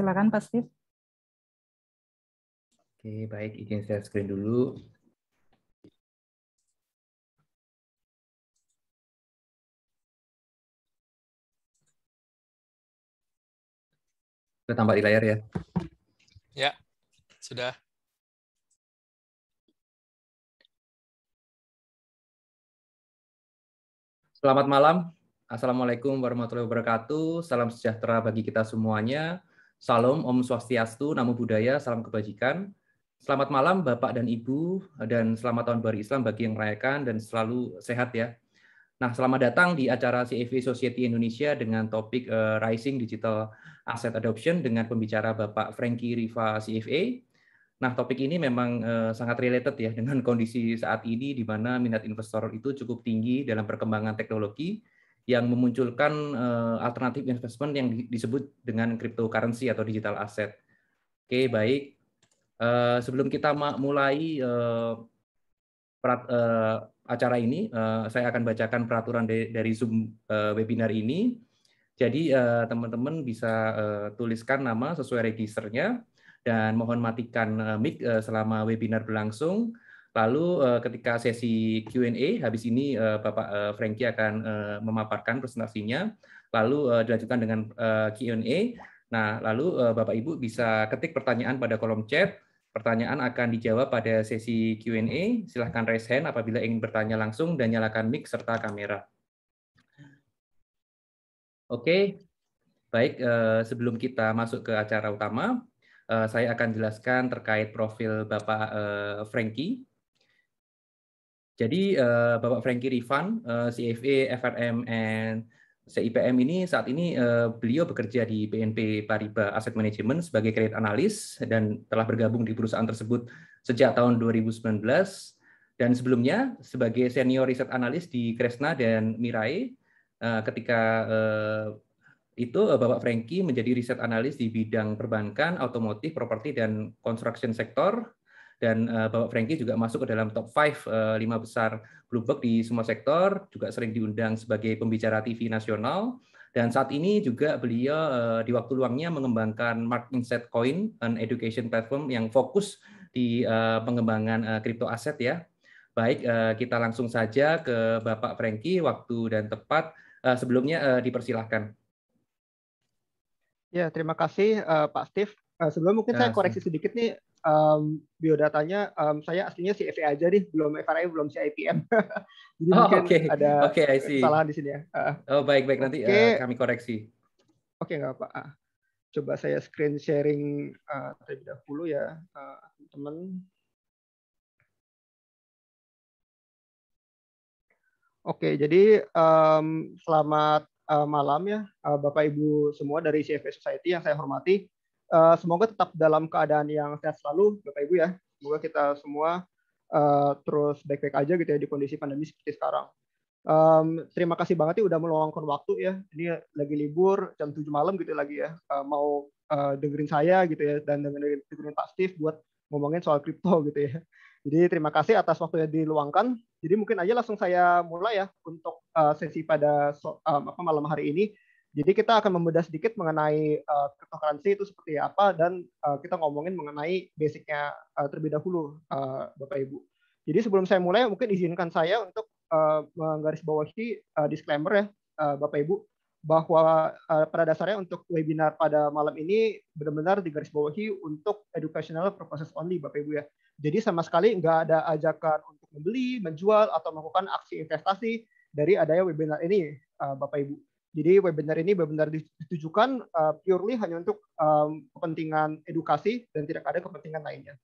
Silakan Pak Steve. Oke, baik. Izin saya screen dulu. Sudah tambah di layar ya? Ya, sudah. Selamat malam. Assalamualaikum warahmatullahi wabarakatuh. Salam sejahtera bagi kita semuanya. Salam Om Swastiastu, Namo Buddhaya, Salam Kebajikan. Selamat malam Bapak dan Ibu, dan selamat tahun baru Islam bagi yang merayakan, dan selalu sehat ya. Nah, selamat datang di acara CFA Society Indonesia dengan topik uh, Rising Digital Asset Adoption dengan pembicara Bapak Frankie Riva CFA. Nah, topik ini memang uh, sangat related ya dengan kondisi saat ini di mana minat investor itu cukup tinggi dalam perkembangan teknologi yang memunculkan uh, alternatif investment yang disebut dengan cryptocurrency atau digital asset. Oke, okay, baik. Uh, sebelum kita mulai uh, eh, prat, uh, acara ini, uh, saya akan bacakan peraturan de- dari Zoom uh, webinar ini. Jadi teman teman-teman bisa uh, tuliskan nama sesuai registernya dan mohon matikan uh, mic uh, selama webinar berlangsung. Lalu eh, ketika sesi Q&A habis ini eh, Bapak eh, Frankie akan memaparkan presentasinya, lalu dilanjutkan dengan Q&A. Nah, lalu Bapak Ibu bisa ketik pertanyaan pada kolom chat. Pertanyaan akan dijawab pada sesi Q&A. Silahkan raise hand apabila ingin bertanya langsung dan nyalakan mic serta kamera. Oke, baik. Sebelum kita masuk ke acara utama, saya akan jelaskan terkait profil Bapak Frankie jadi uh, Bapak Frankie Rifan, uh, eh, CFA, FRM, and CIPM ini saat ini uh, beliau bekerja di BNP Paribas Asset Management sebagai kredit analis dan telah bergabung di perusahaan tersebut sejak tahun 2019 dan sebelumnya sebagai senior riset analis di Kresna dan Mirai uh, ketika uh, itu Bapak Franky menjadi riset analis di bidang perbankan, otomotif, properti dan construction sektor dan uh, Bapak Franky juga masuk ke dalam top 5 uh, eh, lima besar Bloomberg di semua sektor, juga sering diundang sebagai pembicara TV nasional. Dan saat ini juga beliau uh, di waktu luangnya mengembangkan Mark Insight Coin, an education platform yang fokus di uh, pengembangan uh, kripto aset ya. Baik, uh, kita langsung saja ke Bapak Franky waktu dan tepat. Uh, sebelumnya uh, dipersilahkan. Ya, terima kasih uh, Pak Steve. Uh, sebelum mungkin saya nah, koreksi sedikit nih um, biodatanya um, saya aslinya CFA aja deh, belum FRI, belum CIPM. Jadi oh, mungkin okay. ada okay, kesalahan di sini ya. Uh, oh baik baik nanti okay. uh, eh, kami koreksi. Oke okay, nggak apa. Uh, ah. coba saya screen sharing uh, terlebih dahulu ya uh, eh, teman. Oke, jadi um, selamat malam ya Bapak Ibu semua dari CFA Society yang saya hormati. Eh, semoga tetap dalam keadaan yang sehat selalu, Bapak Ibu ya. Semoga kita semua uh, terus baik-baik aja gitu ya di kondisi pandemi seperti sekarang. Um, terima kasih banget ya udah meluangkan waktu ya. Ini lagi libur jam 7 malam gitu ya lagi ya. Uh, mau uh, dengerin saya gitu ya dan dengerin, dengerin Pak Steve buat ngomongin soal kripto gitu ya. Jadi terima kasih atas waktu yang diluangkan. Jadi mungkin aja langsung saya mulai ya untuk uh, sesi pada so, um, apa, malam hari ini. Jadi kita akan membedah sedikit mengenai uh, cryptocurrency itu seperti apa dan uh, kita ngomongin mengenai basicnya uh, terlebih dahulu, uh, Bapak Ibu. Jadi sebelum saya mulai, mungkin izinkan saya untuk uh, menggarisbawahi uh, disclaimer ya, uh, Bapak Ibu, bahwa uh, pada dasarnya untuk webinar pada malam ini benar-benar digarisbawahi untuk educational purposes only, Bapak Ibu ya. Jadi sama sekali nggak ada ajakan untuk membeli, menjual, atau melakukan aksi investasi dari adanya webinar ini, uh, Bapak Ibu. Jadi webinar ini benar-benar ditujukan uh, purely hanya untuk um, kepentingan edukasi dan tidak ada kepentingan lainnya.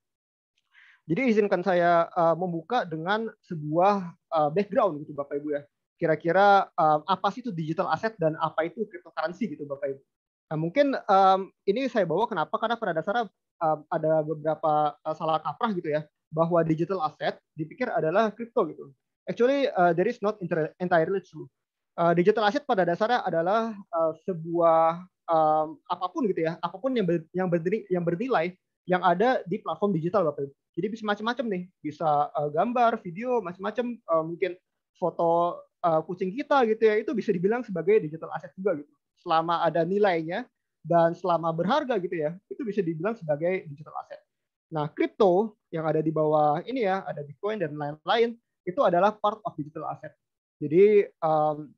Jadi izinkan saya uh, membuka dengan sebuah uh, background gitu Bapak Ibu ya. Kira-kira um, apa sih itu digital asset dan apa itu cryptocurrency gitu Bapak Ibu. Nah, mungkin um, ini saya bawa kenapa karena pada dasarnya um, ada beberapa uh, salah kaprah gitu ya bahwa digital asset dipikir adalah crypto gitu. Actually uh, there is not entirely true Eh, digital asset pada dasarnya adalah uh, sebuah um, apapun gitu ya, apapun yang ber, yang berdiri yang bernilai yang ada di platform digital Bapak Ibu. Jadi bisa macam-macam nih, bisa uh, gambar, video, macam-macam uh, mungkin foto uh, kucing kita gitu ya, itu bisa dibilang sebagai digital asset juga gitu. Selama ada nilainya dan selama berharga gitu ya, itu bisa dibilang sebagai digital asset. Nah, kripto yang ada di bawah ini ya, ada Bitcoin dan lain-lain, itu adalah part of digital asset. Jadi um,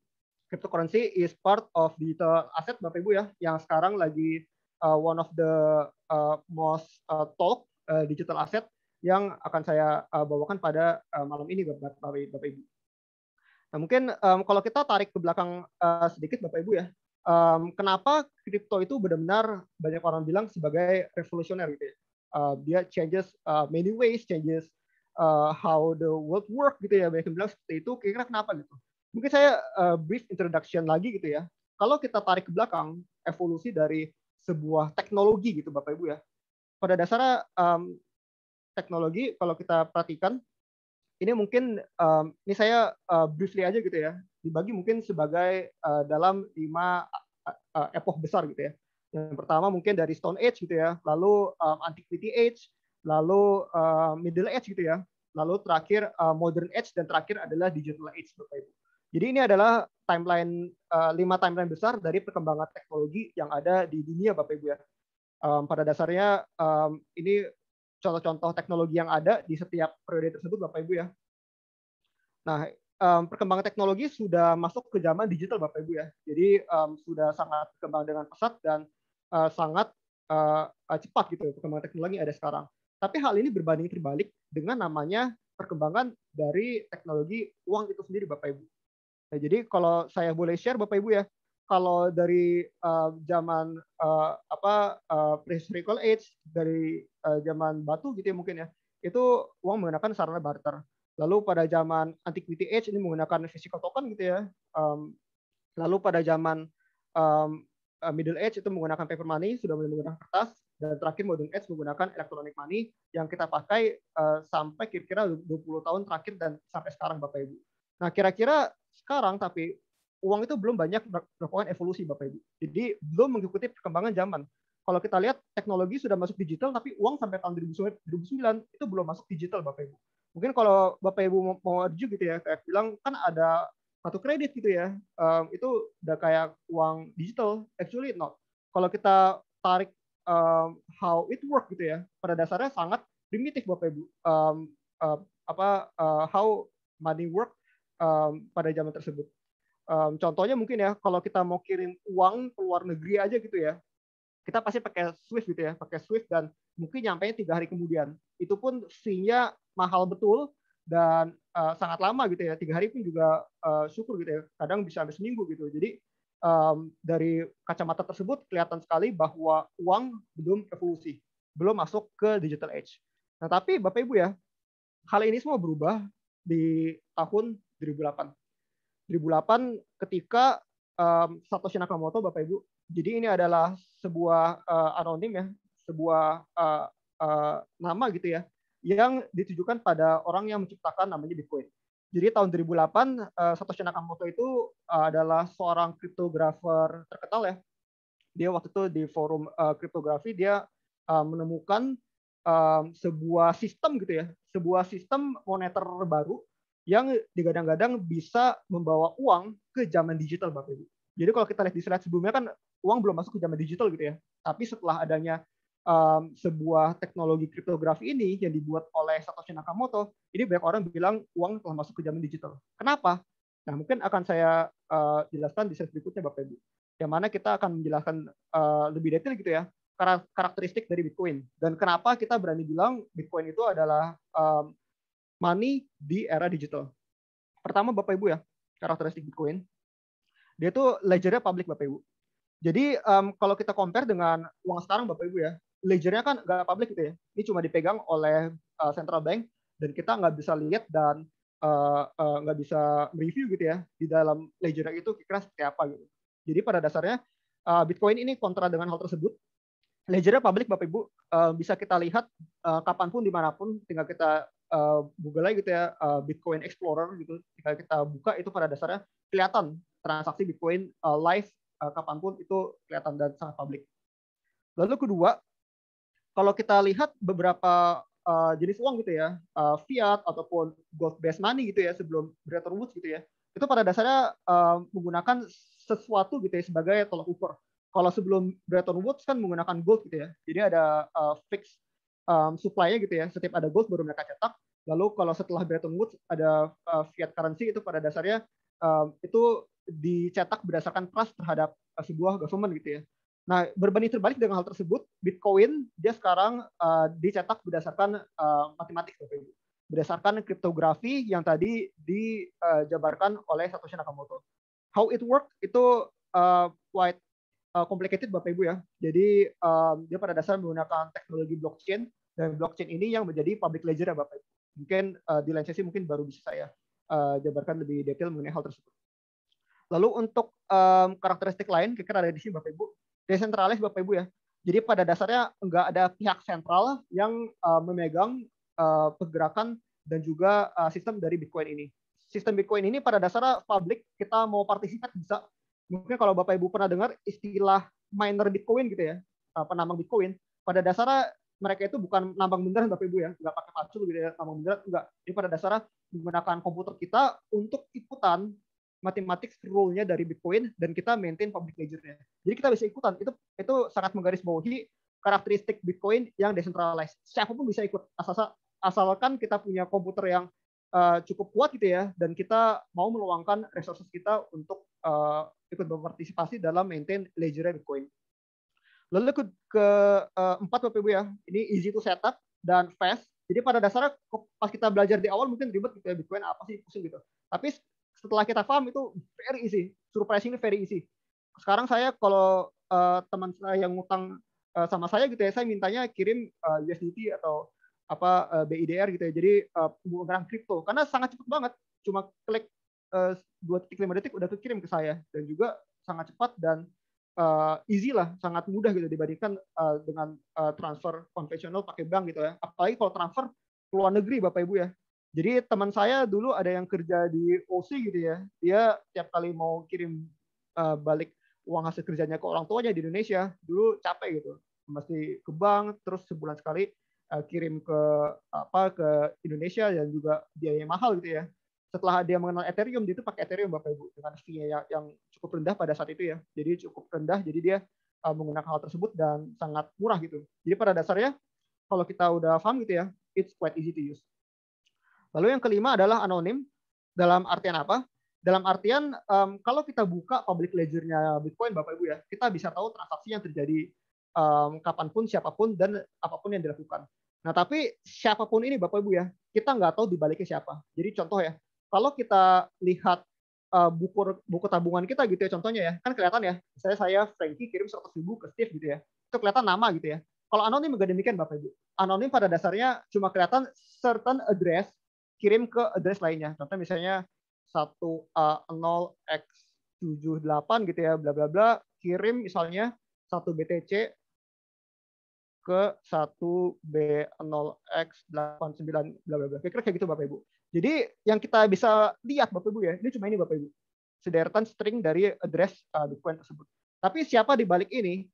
cryptocurrency is part of digital asset Bapak Ibu ya yang sekarang lagi uh, one of the uh, most uh, talk uh, digital asset yang akan saya uh, bawakan pada uh, malam ini Bapak, Bapak, Bapak Ibu. Nah, mungkin um, kalau kita tarik ke belakang uh, sedikit Bapak Ibu ya. Um, kenapa kripto itu benar-benar banyak orang bilang sebagai revolusioner gitu ya. Uh, dia changes uh, many ways, changes uh, how the world work gitu ya. Banyak yang bilang seperti itu. Kira-kira kenapa gitu? mungkin saya uh, brief introduction lagi gitu ya. Kalau kita tarik ke belakang evolusi dari sebuah teknologi gitu Bapak Ibu ya. Pada dasarnya um, teknologi kalau kita perhatikan ini mungkin um, ini saya uh, briefly aja gitu ya. Dibagi mungkin sebagai uh, dalam lima uh, epoch besar gitu ya. Yang pertama mungkin dari Stone Age gitu ya, lalu um, Antiquity Age, lalu uh, Middle Age gitu ya, lalu terakhir uh, Modern Age dan terakhir adalah Digital Age Bapak Ibu. Jadi ini adalah timeline eh, lima timeline besar dari perkembangan teknologi yang ada di dunia Bapak Ibu ya. pada dasarnya ini contoh-contoh teknologi yang ada di setiap periode tersebut Bapak Ibu ya. Nah, perkembangan teknologi sudah masuk ke zaman digital Bapak Ibu ya. Jadi sudah sangat berkembang dengan pesat dan eh, sangat eh, cepat gitu perkembangan teknologi yang ada sekarang. Tapi hal ini berbanding terbalik dengan namanya perkembangan dari teknologi uang itu sendiri Bapak Ibu. Nah, jadi kalau saya boleh share Bapak Ibu ya, kalau dari uh, zaman uh, apa uh, prehistorical age dari uh, zaman batu gitu ya mungkin ya, itu uang menggunakan sarana barter. Lalu pada zaman antiquity age ini menggunakan physical token gitu ya. Um, lalu pada zaman um, middle age itu menggunakan paper money, sudah mulai menggunakan kertas, dan terakhir modern age menggunakan electronic money yang kita pakai uh, sampai kira-kira 20 tahun terakhir dan sampai sekarang Bapak Ibu. Nah, kira-kira sekarang tapi uang itu belum banyak melakukan evolusi Bapak Ibu. Jadi belum mengikuti perkembangan zaman. Kalau kita lihat teknologi sudah masuk digital tapi uang sampai tahun 2009 itu belum masuk digital Bapak Ibu. Mungkin kalau Bapak Ibu mau arju gitu ya, kayak bilang kan ada kartu kredit gitu ya, um, itu udah kayak uang digital, actually not. Kalau kita tarik um, how it work gitu ya, pada dasarnya sangat primitif Bapak Ibu. Um, uh, apa uh, how money work um, pada zaman tersebut. Um, contohnya mungkin ya kalau kita mau kirim uang ke luar negeri aja gitu ya, kita pasti pakai Swift gitu ya, pakai Swift dan mungkin nyampe tiga hari kemudian. Itu pun fee mahal betul dan uh, sangat lama gitu ya. Tiga hari pun juga uh, syukur gitu ya. Kadang bisa sampai seminggu gitu. Jadi um, dari kacamata tersebut kelihatan sekali bahwa uang belum evolusi, belum masuk ke digital age. Nah tapi Bapak Ibu ya, hal ini semua berubah di tahun 2008. 2008 ketika um, Satoshi Nakamoto Bapak Ibu. Jadi ini adalah sebuah uh, anonim ya, sebuah uh, uh, nama gitu ya yang ditujukan pada orang yang menciptakan namanya Bitcoin. Jadi tahun 2008 uh, Satoshi Nakamoto itu uh, adalah seorang kriptografer terkenal ya. Dia waktu itu di forum uh, kriptografi dia uh, menemukan uh, sebuah sistem gitu ya, sebuah sistem moneter baru yang digadang-gadang bisa membawa uang ke zaman digital Bapak Ibu. Jadi kalau kita lihat di slide sebelumnya kan uang belum masuk ke zaman digital gitu ya. Tapi setelah adanya um, sebuah teknologi kriptografi ini yang dibuat oleh Satoshi Nakamoto, ini banyak orang bilang uang telah masuk ke zaman digital. Kenapa? Nah, mungkin akan saya uh, jelaskan di slide berikutnya Bapak Ibu. Yang mana kita akan menjelaskan uh, lebih detail gitu ya karakteristik dari Bitcoin dan kenapa kita berani bilang Bitcoin itu adalah um, money di era digital. Pertama Bapak Ibu ya, karakteristik Bitcoin. Dia tuh ledgernya public Bapak Ibu. Jadi um, kalau kita compare dengan uang sekarang Bapak Ibu ya, ledgernya kan nggak public gitu ya. Ini cuma dipegang oleh uh, central bank dan kita nggak bisa lihat dan eh, eh, nggak uh, uh, bisa review gitu ya di dalam ledger itu kira seperti apa gitu. Jadi pada dasarnya uh, Bitcoin ini kontra dengan hal tersebut. Ledgernya public Bapak Ibu uh, bisa kita lihat uh, kapanpun dimanapun tinggal kita Eh, Google lagi gitu ya eh, Bitcoin Explorer gitu jika kita buka itu pada dasarnya kelihatan transaksi Bitcoin eh, live kapanpun itu kelihatan dan sangat publik. Lalu kedua, kalau kita lihat beberapa jenis uang gitu ya, fiat ataupun gold based money gitu ya sebelum Bretton Woods gitu ya, itu pada dasarnya menggunakan sesuatu gitu ya sebagai tolak ukur. Kalau sebelum Bretton Woods kan menggunakan gold gitu ya, jadi ada fix fixed um, supply-nya gitu ya. Setiap ada gold baru mereka cetak. Lalu kalau setelah Bretton Woods ada uh, fiat currency itu pada dasarnya um, itu dicetak berdasarkan trust terhadap uh, sebuah government gitu ya. Nah, berbanding terbalik dengan hal tersebut, Bitcoin dia sekarang uh, dicetak berdasarkan uh, matematik Bapak Ibu. Berdasarkan kriptografi yang tadi dijabarkan oleh Satoshi Nakamoto. How it work itu uh, quite uh, complicated Bapak Ibu ya. Jadi um, dia pada dasarnya menggunakan teknologi blockchain dan blockchain ini yang menjadi public ledger ya Bapak Ibu. Mungkin uh, di lain sesi mungkin baru bisa saya uh, jabarkan lebih detail mengenai hal tersebut. Lalu untuk um, karakteristik lain, kira-kira ada di sini Bapak Ibu, desentralis Bapak Ibu ya. Jadi pada dasarnya enggak ada pihak sentral yang uh, memegang uh, pergerakan dan juga uh, sistem dari Bitcoin ini. Sistem Bitcoin ini pada dasarnya publik, kita mau partisipasi bisa. Mungkin kalau Bapak Ibu pernah dengar istilah miner Bitcoin gitu ya, penambang Bitcoin. Pada dasarnya mereka itu bukan nambang beneran Bapak Ibu ya, nggak pakai palsu gitu ya, nambang beneran, nggak. Jadi pada dasarnya menggunakan komputer kita untuk ikutan matematik rule-nya dari Bitcoin dan kita maintain public ledger-nya. Jadi kita bisa ikutan. Itu itu sangat menggarisbawahi karakteristik Bitcoin yang decentralized. pun bisa ikut asal asalkan kita punya komputer yang uh, cukup kuat gitu ya dan kita mau meluangkan resources kita untuk uh, ikut berpartisipasi dalam maintain ledger Bitcoin. Lalu ke, ke uh, 4 Bapak Ibu ya. Ini easy to setup dan fast. Jadi pada dasarnya pas kita belajar di awal mungkin ribet gitu ya Bitcoin apa sih pusing gitu. Tapi setelah kita paham itu very easy, surprisingly very easy. Sekarang saya kalau uh, teman saya yang ngutang uh, sama saya gitu ya, saya mintanya kirim uh, eh, USDT atau apa uh, BIDR gitu ya. Jadi uh, kripto karena sangat cepat banget, cuma klik dua titik lima detik udah kirim ke saya dan juga sangat cepat dan uh, easy lah, sangat mudah gitu dibandingkan uh, dengan uh, transfer konvensional pakai bank gitu ya. Apalagi kalau transfer ke luar negeri Bapak Ibu ya. Jadi teman saya dulu ada yang kerja di OC gitu ya. Dia tiap kali mau kirim uh, balik uang hasil kerjanya ke orang tuanya di Indonesia, dulu capek gitu. Mesti ke bank terus sebulan sekali uh, kirim ke apa ke Indonesia dan juga biaya mahal gitu ya setelah dia mengenal Ethereum dia itu pakai Ethereum Bapak Ibu dengan fee yang, yang cukup rendah pada saat itu ya. Jadi cukup rendah jadi dia uh, menggunakan hal tersebut dan sangat murah gitu. Jadi pada dasarnya kalau kita udah paham gitu ya, it's quite easy to use. Lalu yang kelima adalah anonim. Dalam artian apa? Dalam artian um, kalau kita buka public ledger-nya Bitcoin Bapak Ibu ya, kita bisa tahu transaksi yang terjadi um, kapanpun, siapapun dan apapun yang dilakukan. Nah tapi siapapun ini Bapak Ibu ya, kita nggak tahu dibaliknya siapa. Jadi contoh ya, kalau kita lihat uh, buku buku tabungan kita gitu ya contohnya ya kan kelihatan ya saya saya Frankie kirim 100 ribu ke Steve gitu ya itu kelihatan nama gitu ya kalau anonim juga demikian bapak ibu anonim pada dasarnya cuma kelihatan certain address kirim ke address lainnya contoh misalnya 1 a 0 x 78 gitu ya bla bla bla kirim misalnya 1 BTC ke 1 B0X89 bla bla bla. Kira-kira kayak gitu Bapak Ibu. Jadi yang kita bisa lihat Bapak Ibu ya, ini cuma ini Bapak Ibu. Sederetan string dari address uh, dokumen tersebut. Tapi siapa di balik ini?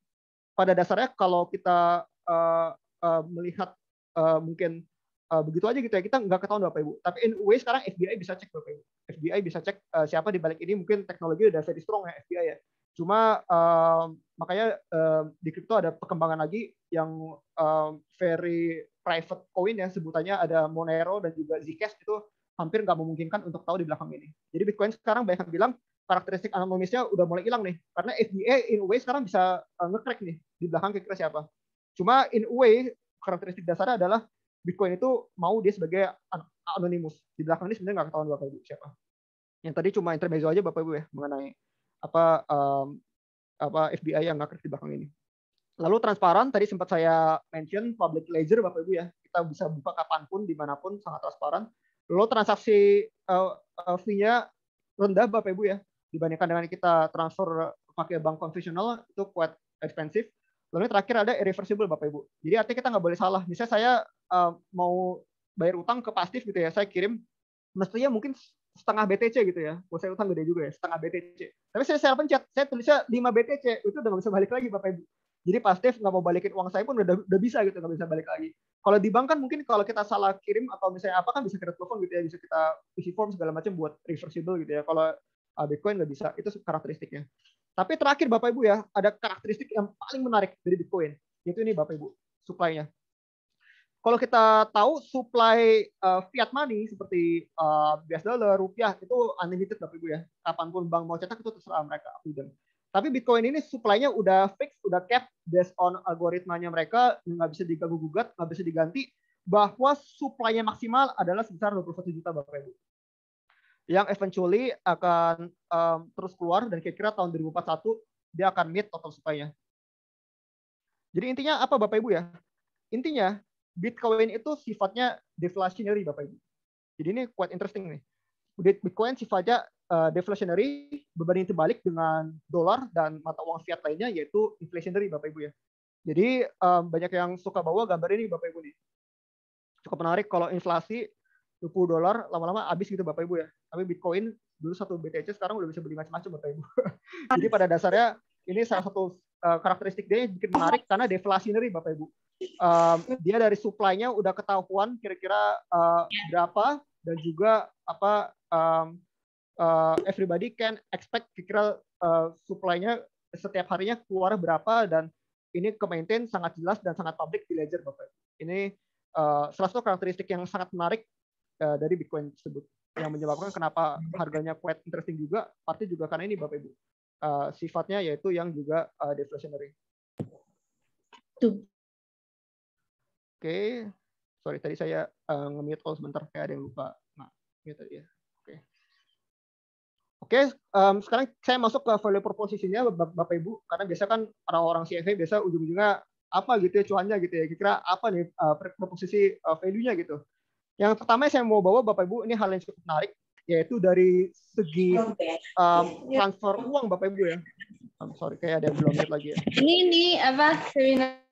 Pada dasarnya kalau kita uh, uh, melihat uh, mungkin uh, begitu aja gitu ya, kita nggak ketahuan Bapak Ibu. Tapi in way sekarang FBI bisa cek Bapak Ibu. FBI bisa cek uh, siapa di balik ini. Mungkin teknologi udah very strong ya FBI ya. Cuma uh, makanya uh, di kripto ada perkembangan lagi yang uh, very private coin ya sebutannya ada Monero dan juga Zcash itu hampir nggak memungkinkan untuk tahu di belakang ini. Jadi Bitcoin sekarang banyak yang bilang karakteristik anonimisnya udah mulai hilang nih karena FDA in a way sekarang bisa uh, ngecrack nih di belakang kira-kira siapa. Cuma in a way karakteristik dasarnya adalah Bitcoin itu mau dia sebagai anonimus. Di belakang ini sebenarnya nggak ketahuan bakal siapa. Yang tadi cuma intermezzo aja Bapak Ibu ya mengenai apa um, apa FBI yang ngakres di belakang ini. Lalu transparan tadi sempat saya mention public ledger Bapak Ibu ya. Kita bisa buka kapanpun dimanapun sangat transparan. Lalu transaksi uh, fee-nya rendah Bapak Ibu ya dibandingkan dengan kita transfer pakai bank konvensional itu kuat expensive. Lalu terakhir ada irreversible Bapak Ibu. Jadi artinya kita nggak boleh salah. Misalnya saya uh, mau bayar utang ke pasif gitu ya, saya kirim mestinya mungkin setengah BTC gitu ya. Mau saya utang gede juga ya, setengah BTC. Tapi saya saya pencet, saya tulisnya 5 BTC, itu udah gak bisa balik lagi Bapak Ibu. Jadi pas Steve nggak mau balikin uang saya pun udah, udah bisa gitu, nggak bisa balik lagi. Kalau di bank kan mungkin kalau kita salah kirim atau misalnya apa kan bisa kita telepon gitu ya, bisa kita isi form segala macam buat reversible gitu ya. Kalau ah, Bitcoin nggak bisa, itu karakteristiknya. Tapi terakhir Bapak Ibu ya, ada karakteristik yang paling menarik dari Bitcoin, yaitu ini Bapak Ibu, supply-nya kalau kita tahu supply uh, fiat money seperti uh, eh, US dollar, rupiah itu unlimited Bapak Ibu ya. Kapanpun bank mau cetak itu terserah mereka freedom. Tapi Bitcoin ini supply-nya udah fix, udah cap based on algoritmanya mereka, nggak bisa diganggu gugat, nggak bisa diganti bahwa supply-nya maksimal adalah sebesar 21 juta Bapak Ibu. Yang eventually akan um, terus keluar dan kira-kira tahun 2041 dia akan meet total supply-nya. Jadi intinya apa Bapak Ibu ya? Intinya Bitcoin itu sifatnya deflationary Bapak Ibu. Jadi ini quite interesting nih. Bitcoin sifatnya uh, deflationary berbanding terbalik dengan dolar dan mata uang fiat lainnya yaitu inflationary Bapak Ibu ya. Jadi um, banyak yang suka bawa gambar ini Bapak Ibu nih. Cukup menarik kalau inflasi 20 dolar lama-lama habis gitu Bapak Ibu ya. Tapi Bitcoin dulu satu BTC sekarang udah bisa beli macam-macam Bapak Ibu. Jadi pada dasarnya ini salah satu uh, karakteristik dia yang bikin menarik karena deflationary Bapak Ibu um, dia dari suplainya udah ketahuan kira-kira uh, berapa dan juga apa um, uh, everybody can expect kira-kira uh, eh, supply setiap harinya keluar berapa dan ini ke maintain sangat jelas dan sangat publik di ledger Bapak. Ini uh, salah satu karakteristik yang sangat menarik uh, dari Bitcoin tersebut yang menyebabkan kenapa harganya quite interesting juga pasti juga karena ini Bapak Ibu. Uh, sifatnya yaitu yang juga uh, deflationary. Oke, sorry tadi saya uh, nge-mute all oh, sebentar, kayak ada yang lupa. Nah, mute gitu tadi ya. Oke. Oke, um, sekarang saya masuk ke value proposisinya Bapak Ibu, karena biasa kan orang-orang CFA biasa ujung-ujungnya apa gitu ya cuannya gitu ya kira-kira apa nih uh, proposisi uh, value-nya gitu yang pertama yang saya mau bawa bapak ibu ini hal yang cukup menarik yaitu dari segi um, transfer uang bapak ibu ya I'm sorry kayak ada yang belum lagi ya ini ini apa seminar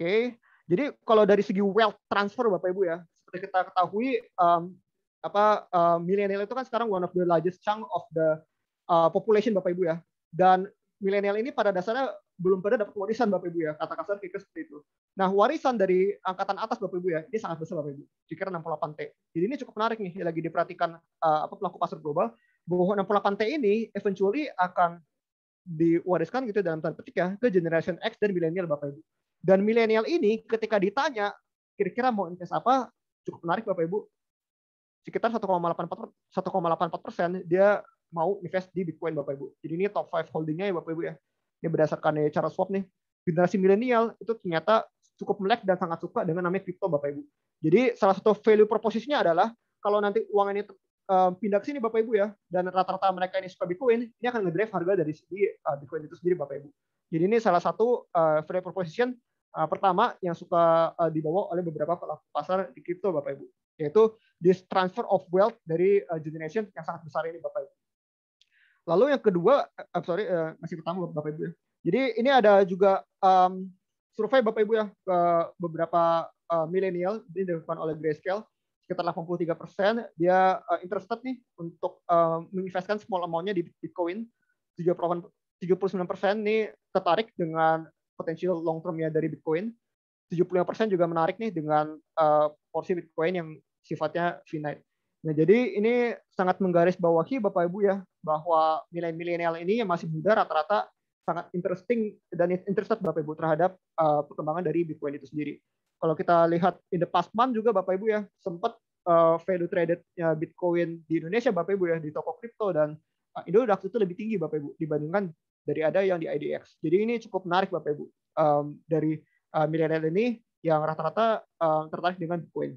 okay. jadi kalau dari segi wealth transfer Bapak Ibu ya, seperti kita ketahui um, apa uh, milenial itu kan sekarang one of the largest chunk of the uh, population Bapak Ibu ya. Dan milenial ini pada dasarnya belum pernah dapat warisan Bapak Ibu ya, kata kasar kira seperti itu. Nah, warisan dari angkatan atas Bapak Ibu ya, ini sangat besar Bapak Ibu, puluh 68T. Jadi ini cukup menarik nih, lagi diperhatikan uh, apa pelaku pasar global, bahwa 68T ini eventually akan diwariskan gitu dalam tanda petik ya ke generation X dan milenial Bapak Ibu. Dan milenial ini ketika ditanya kira-kira mau invest apa, cukup menarik Bapak Ibu. Sekitar 1,84 persen dia mau invest di Bitcoin Bapak Ibu. Jadi ini top 5 holdingnya ya Bapak Ibu ya. Ini berdasarkan ya, cara swap nih. Generasi milenial itu ternyata cukup melek dan sangat suka dengan namanya crypto Bapak Ibu. Jadi salah satu value proposisinya adalah kalau nanti uang ini eh, pindah ke sini Bapak Ibu ya dan rata-rata mereka ini suka Bitcoin, ini akan ngedrive harga dari segi eh, Bitcoin itu sendiri Bapak Ibu. Jadi ini salah satu uh, value proposition uh, pertama yang suka uh, dibawa oleh beberapa pelaku pasar di kripto Bapak Ibu, yaitu this transfer of wealth dari uh, generation yang sangat besar ini Bapak Ibu. Lalu yang kedua, uh, sorry uh, masih pertama Bapak Ibu. ya Jadi ini ada juga um, survei Bapak Ibu ya ke beberapa uh, milenial ini dilakukan oleh Grayscale sekitar 83 persen dia uh, interested nih untuk uh, menginvestkan small amountnya di Bitcoin 79 persen nih tertarik dengan potensial long termnya dari Bitcoin. 75% juga menarik nih dengan uh, porsi Bitcoin yang sifatnya finite. Nah, jadi ini sangat menggaris bawahi Bapak Ibu ya bahwa nilai milenial ini yang masih muda rata-rata sangat interesting dan interested Bapak Ibu terhadap uh, perkembangan dari Bitcoin itu sendiri. Kalau kita lihat in the past month juga Bapak Ibu ya sempat uh, eh, value traded Bitcoin di Indonesia Bapak Ibu ya di toko kripto dan uh, waktu itu lebih tinggi Bapak Ibu dibandingkan dari ada yang di IDX. Jadi ini cukup menarik Bapak Ibu um, dari uh, milenial ini yang rata-rata um, tertarik dengan Bitcoin.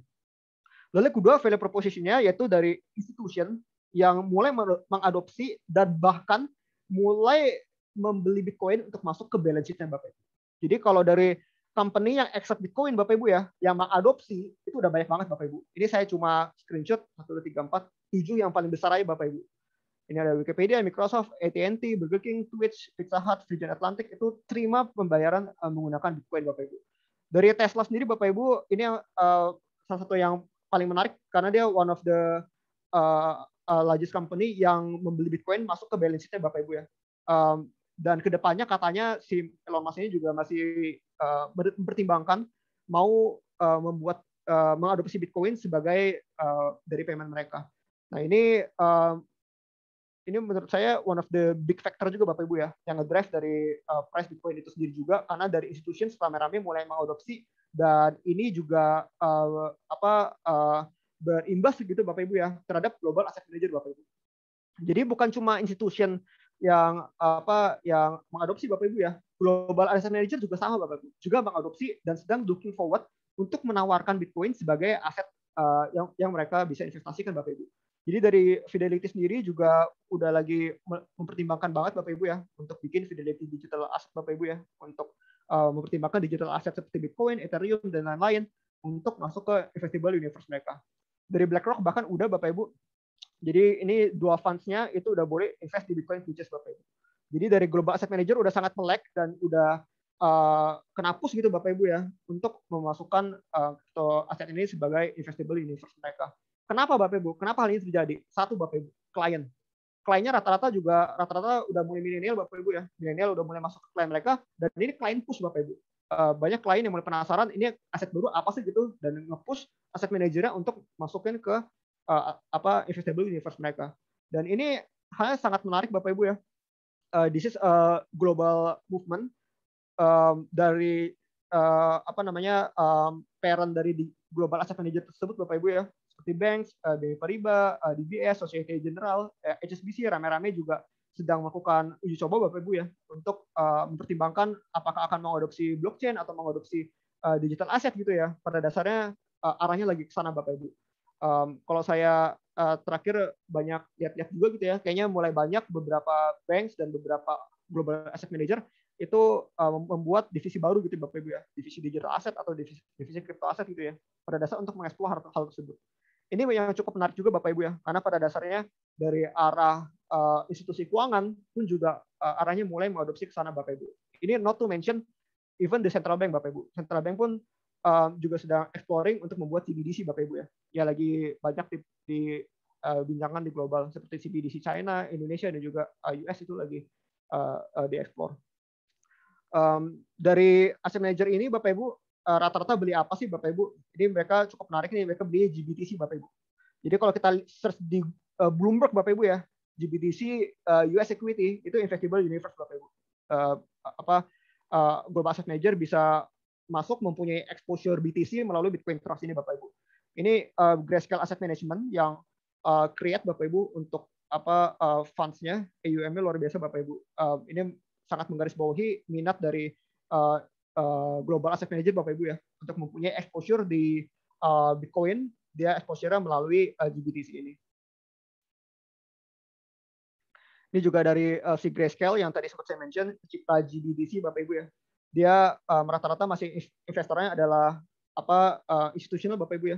Lalu kedua value propositionnya yaitu dari institution yang mulai mengadopsi dan bahkan mulai membeli Bitcoin untuk masuk ke balance sheet-nya Bapak Ibu. Jadi kalau dari company yang accept Bitcoin Bapak Ibu ya, yang mengadopsi itu udah banyak banget Bapak Ibu. Ini saya cuma screenshot 1 2 3 4 7 yang paling besar aja Bapak Ibu. Ini ada Wikipedia, Microsoft, AT&T, Burger King, Twitch, Pizza Hut, Virgin Atlantic itu terima pembayaran eh, menggunakan Bitcoin Bapak Ibu. Dari Tesla sendiri Bapak Ibu, ini yang uh, salah satu yang paling menarik karena dia one of the uh, uh, largest company yang membeli Bitcoin masuk ke balance sheet Bapak Ibu ya. Um, dan kedepannya katanya si Elon Musk ini juga masih uh, mempertimbangkan mau uh, membuat uh, mengadopsi Bitcoin sebagai uh, dari payment mereka. Nah ini uh, ini menurut saya one of the big factor juga Bapak Ibu ya yang ngedrive dari uh, price Bitcoin itu sendiri juga karena dari institutions rame-rame mulai mengadopsi dan ini juga uh, apa uh, berimbas gitu Bapak Ibu ya terhadap global asset manager Bapak Ibu. Jadi bukan cuma institution yang apa yang mengadopsi Bapak Ibu ya. Global asset manager juga sama Bapak Ibu, juga mengadopsi dan sedang looking forward untuk menawarkan Bitcoin sebagai aset uh, yang yang mereka bisa investasikan Bapak Ibu. Jadi dari Fidelity sendiri juga udah lagi mempertimbangkan banget Bapak Ibu ya untuk bikin Fidelity Digital Asset Bapak Ibu ya untuk uh, mempertimbangkan digital aset seperti Bitcoin, Ethereum dan lain-lain untuk masuk ke investable universe mereka. Dari BlackRock bahkan udah Bapak Ibu. Jadi ini dua funds itu udah boleh invest di Bitcoin futures Bapak Ibu. Jadi dari Global Asset Manager udah sangat melek dan udah uh, eh, kenapus gitu Bapak Ibu ya untuk memasukkan uh, eh, aset ini sebagai investable universe mereka. Kenapa Bapak Ibu? Kenapa hal ini terjadi? Satu Bapak Ibu, klien. Kliennya rata-rata juga rata-rata udah mulai milenial Bapak Ibu ya. Milenial udah mulai masuk ke klien mereka dan ini klien push Bapak Ibu. Eh, banyak klien yang mulai penasaran ini aset baru apa sih gitu dan nge-push aset manajernya untuk masukin ke eh, apa investable universe mereka. Dan ini hal yang sangat menarik Bapak Ibu ya. Eh, this is a global movement dari apa namanya parent dari global asset manager tersebut Bapak Ibu ya seperti Banks, uh, eh, BNI Paribas, uh, eh, DBS, Societe General, eh, HSBC rame-rame juga sedang melakukan uji coba Bapak Ibu ya untuk uh, mempertimbangkan apakah akan mengadopsi blockchain atau mengadopsi uh, digital asset gitu ya. Pada dasarnya uh, arahnya lagi ke sana Bapak Ibu. Um, kalau saya uh, terakhir banyak lihat-lihat juga gitu ya, kayaknya mulai banyak beberapa banks dan beberapa global asset manager itu uh, membuat divisi baru gitu Bapak Ibu ya, divisi digital asset atau divisi divisi crypto asset gitu ya, pada dasar untuk mengeksplor hal, hal tersebut. Ini yang cukup menarik juga Bapak Ibu ya, karena pada dasarnya dari arah uh, institusi keuangan pun juga uh, arahnya mulai mengadopsi ke sana Bapak Ibu. Ini not to mention even the central bank Bapak Ibu. Central bank pun uh, juga sedang exploring untuk membuat CBDC Bapak Ibu ya. Ya lagi banyak di, di uh, bincangan di global seperti CBDC China, Indonesia dan juga uh, US itu lagi uh, uh, dieksplor. Um, dari asset manager ini Bapak Ibu Eh, rata-rata beli apa sih Bapak Ibu. Ini mereka cukup menarik nih, mereka beli GBTC Bapak Ibu. Jadi kalau kita search di eh, Bloomberg Bapak Ibu ya, GBTC eh, US Equity itu investable universe Bapak Ibu. apa global asset manager bisa masuk mempunyai exposure BTC melalui Bitcoin Trust ini Bapak Ibu. Ini uh, Grayscale Asset Management yang uh, create Bapak Ibu untuk apa uh, funds-nya AUM-nya luar biasa Bapak Ibu. Uh, ini sangat menggarisbawahi minat dari Eh, global asset manager Bapak Ibu ya untuk mempunyai exposure di uh, Bitcoin dia exposure melalui uh, eh, GBTC ini. Ini juga dari uh, si Grayscale yang tadi sempat saya mention cipta GBTC Bapak Ibu ya. Dia merata rata-rata masih investornya adalah apa uh, institutional Bapak Ibu ya.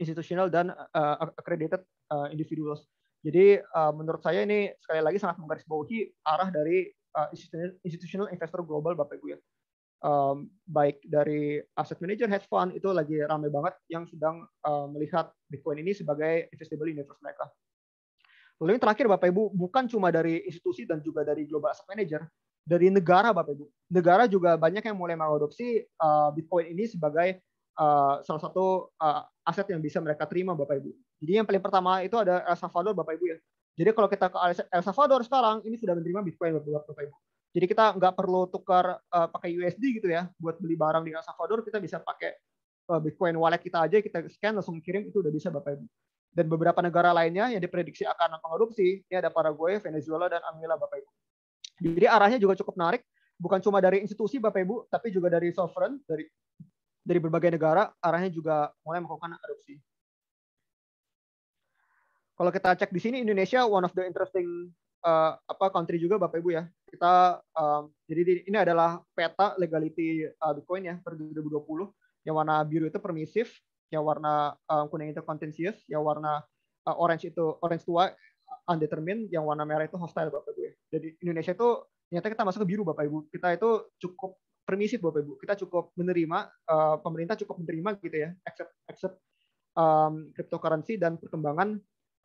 Institutional dan uh, accredited uh, individuals. Jadi uh, menurut saya ini sekali lagi sangat menggarisbawahi arah dari uh, institutional investor global Bapak Ibu ya um, baik dari asset manager, hedge fund itu lagi ramai banget yang sedang um, melihat Bitcoin ini sebagai investable universe mereka. Lalu yang terakhir Bapak Ibu, bukan cuma dari institusi dan juga dari global asset manager, dari negara Bapak Ibu. Negara juga banyak yang mulai mengadopsi uh, Bitcoin ini sebagai uh, salah satu uh, aset yang bisa mereka terima Bapak Ibu. Jadi yang paling pertama itu ada El Salvador Bapak Ibu ya. Jadi kalau kita ke El Salvador sekarang ini sudah menerima Bitcoin Bapak Ibu. Jadi kita nggak perlu tukar uh, pakai USD gitu ya buat beli barang di El Salvador, kita bisa pakai uh, Bitcoin wallet kita aja, kita scan langsung kirim itu udah bisa Bapak Ibu. Dan beberapa negara lainnya yang diprediksi akan mengadopsi, ini ada Paraguay, Venezuela dan Angola Bapak Ibu. Jadi arahnya juga cukup menarik, bukan cuma dari institusi Bapak Ibu, tapi juga dari sovereign, dari dari berbagai negara arahnya juga mulai melakukan adopsi. Kalau kita cek di sini Indonesia one of the interesting uh, apa country juga Bapak Ibu ya. Kita um, jadi ini adalah peta legality uh, Bitcoin ya per 2020. Yang warna biru itu permisif, yang warna um, kuning itu contentious, yang warna uh, orange itu orange tua undetermined, yang warna merah itu hostile Bapak Ibu ya. Jadi Indonesia itu ternyata kita masuk ke biru Bapak Ibu. Kita itu cukup permisif Bapak Ibu. Kita cukup menerima uh, pemerintah cukup menerima gitu ya, accept accept um, cryptocurrency dan perkembangan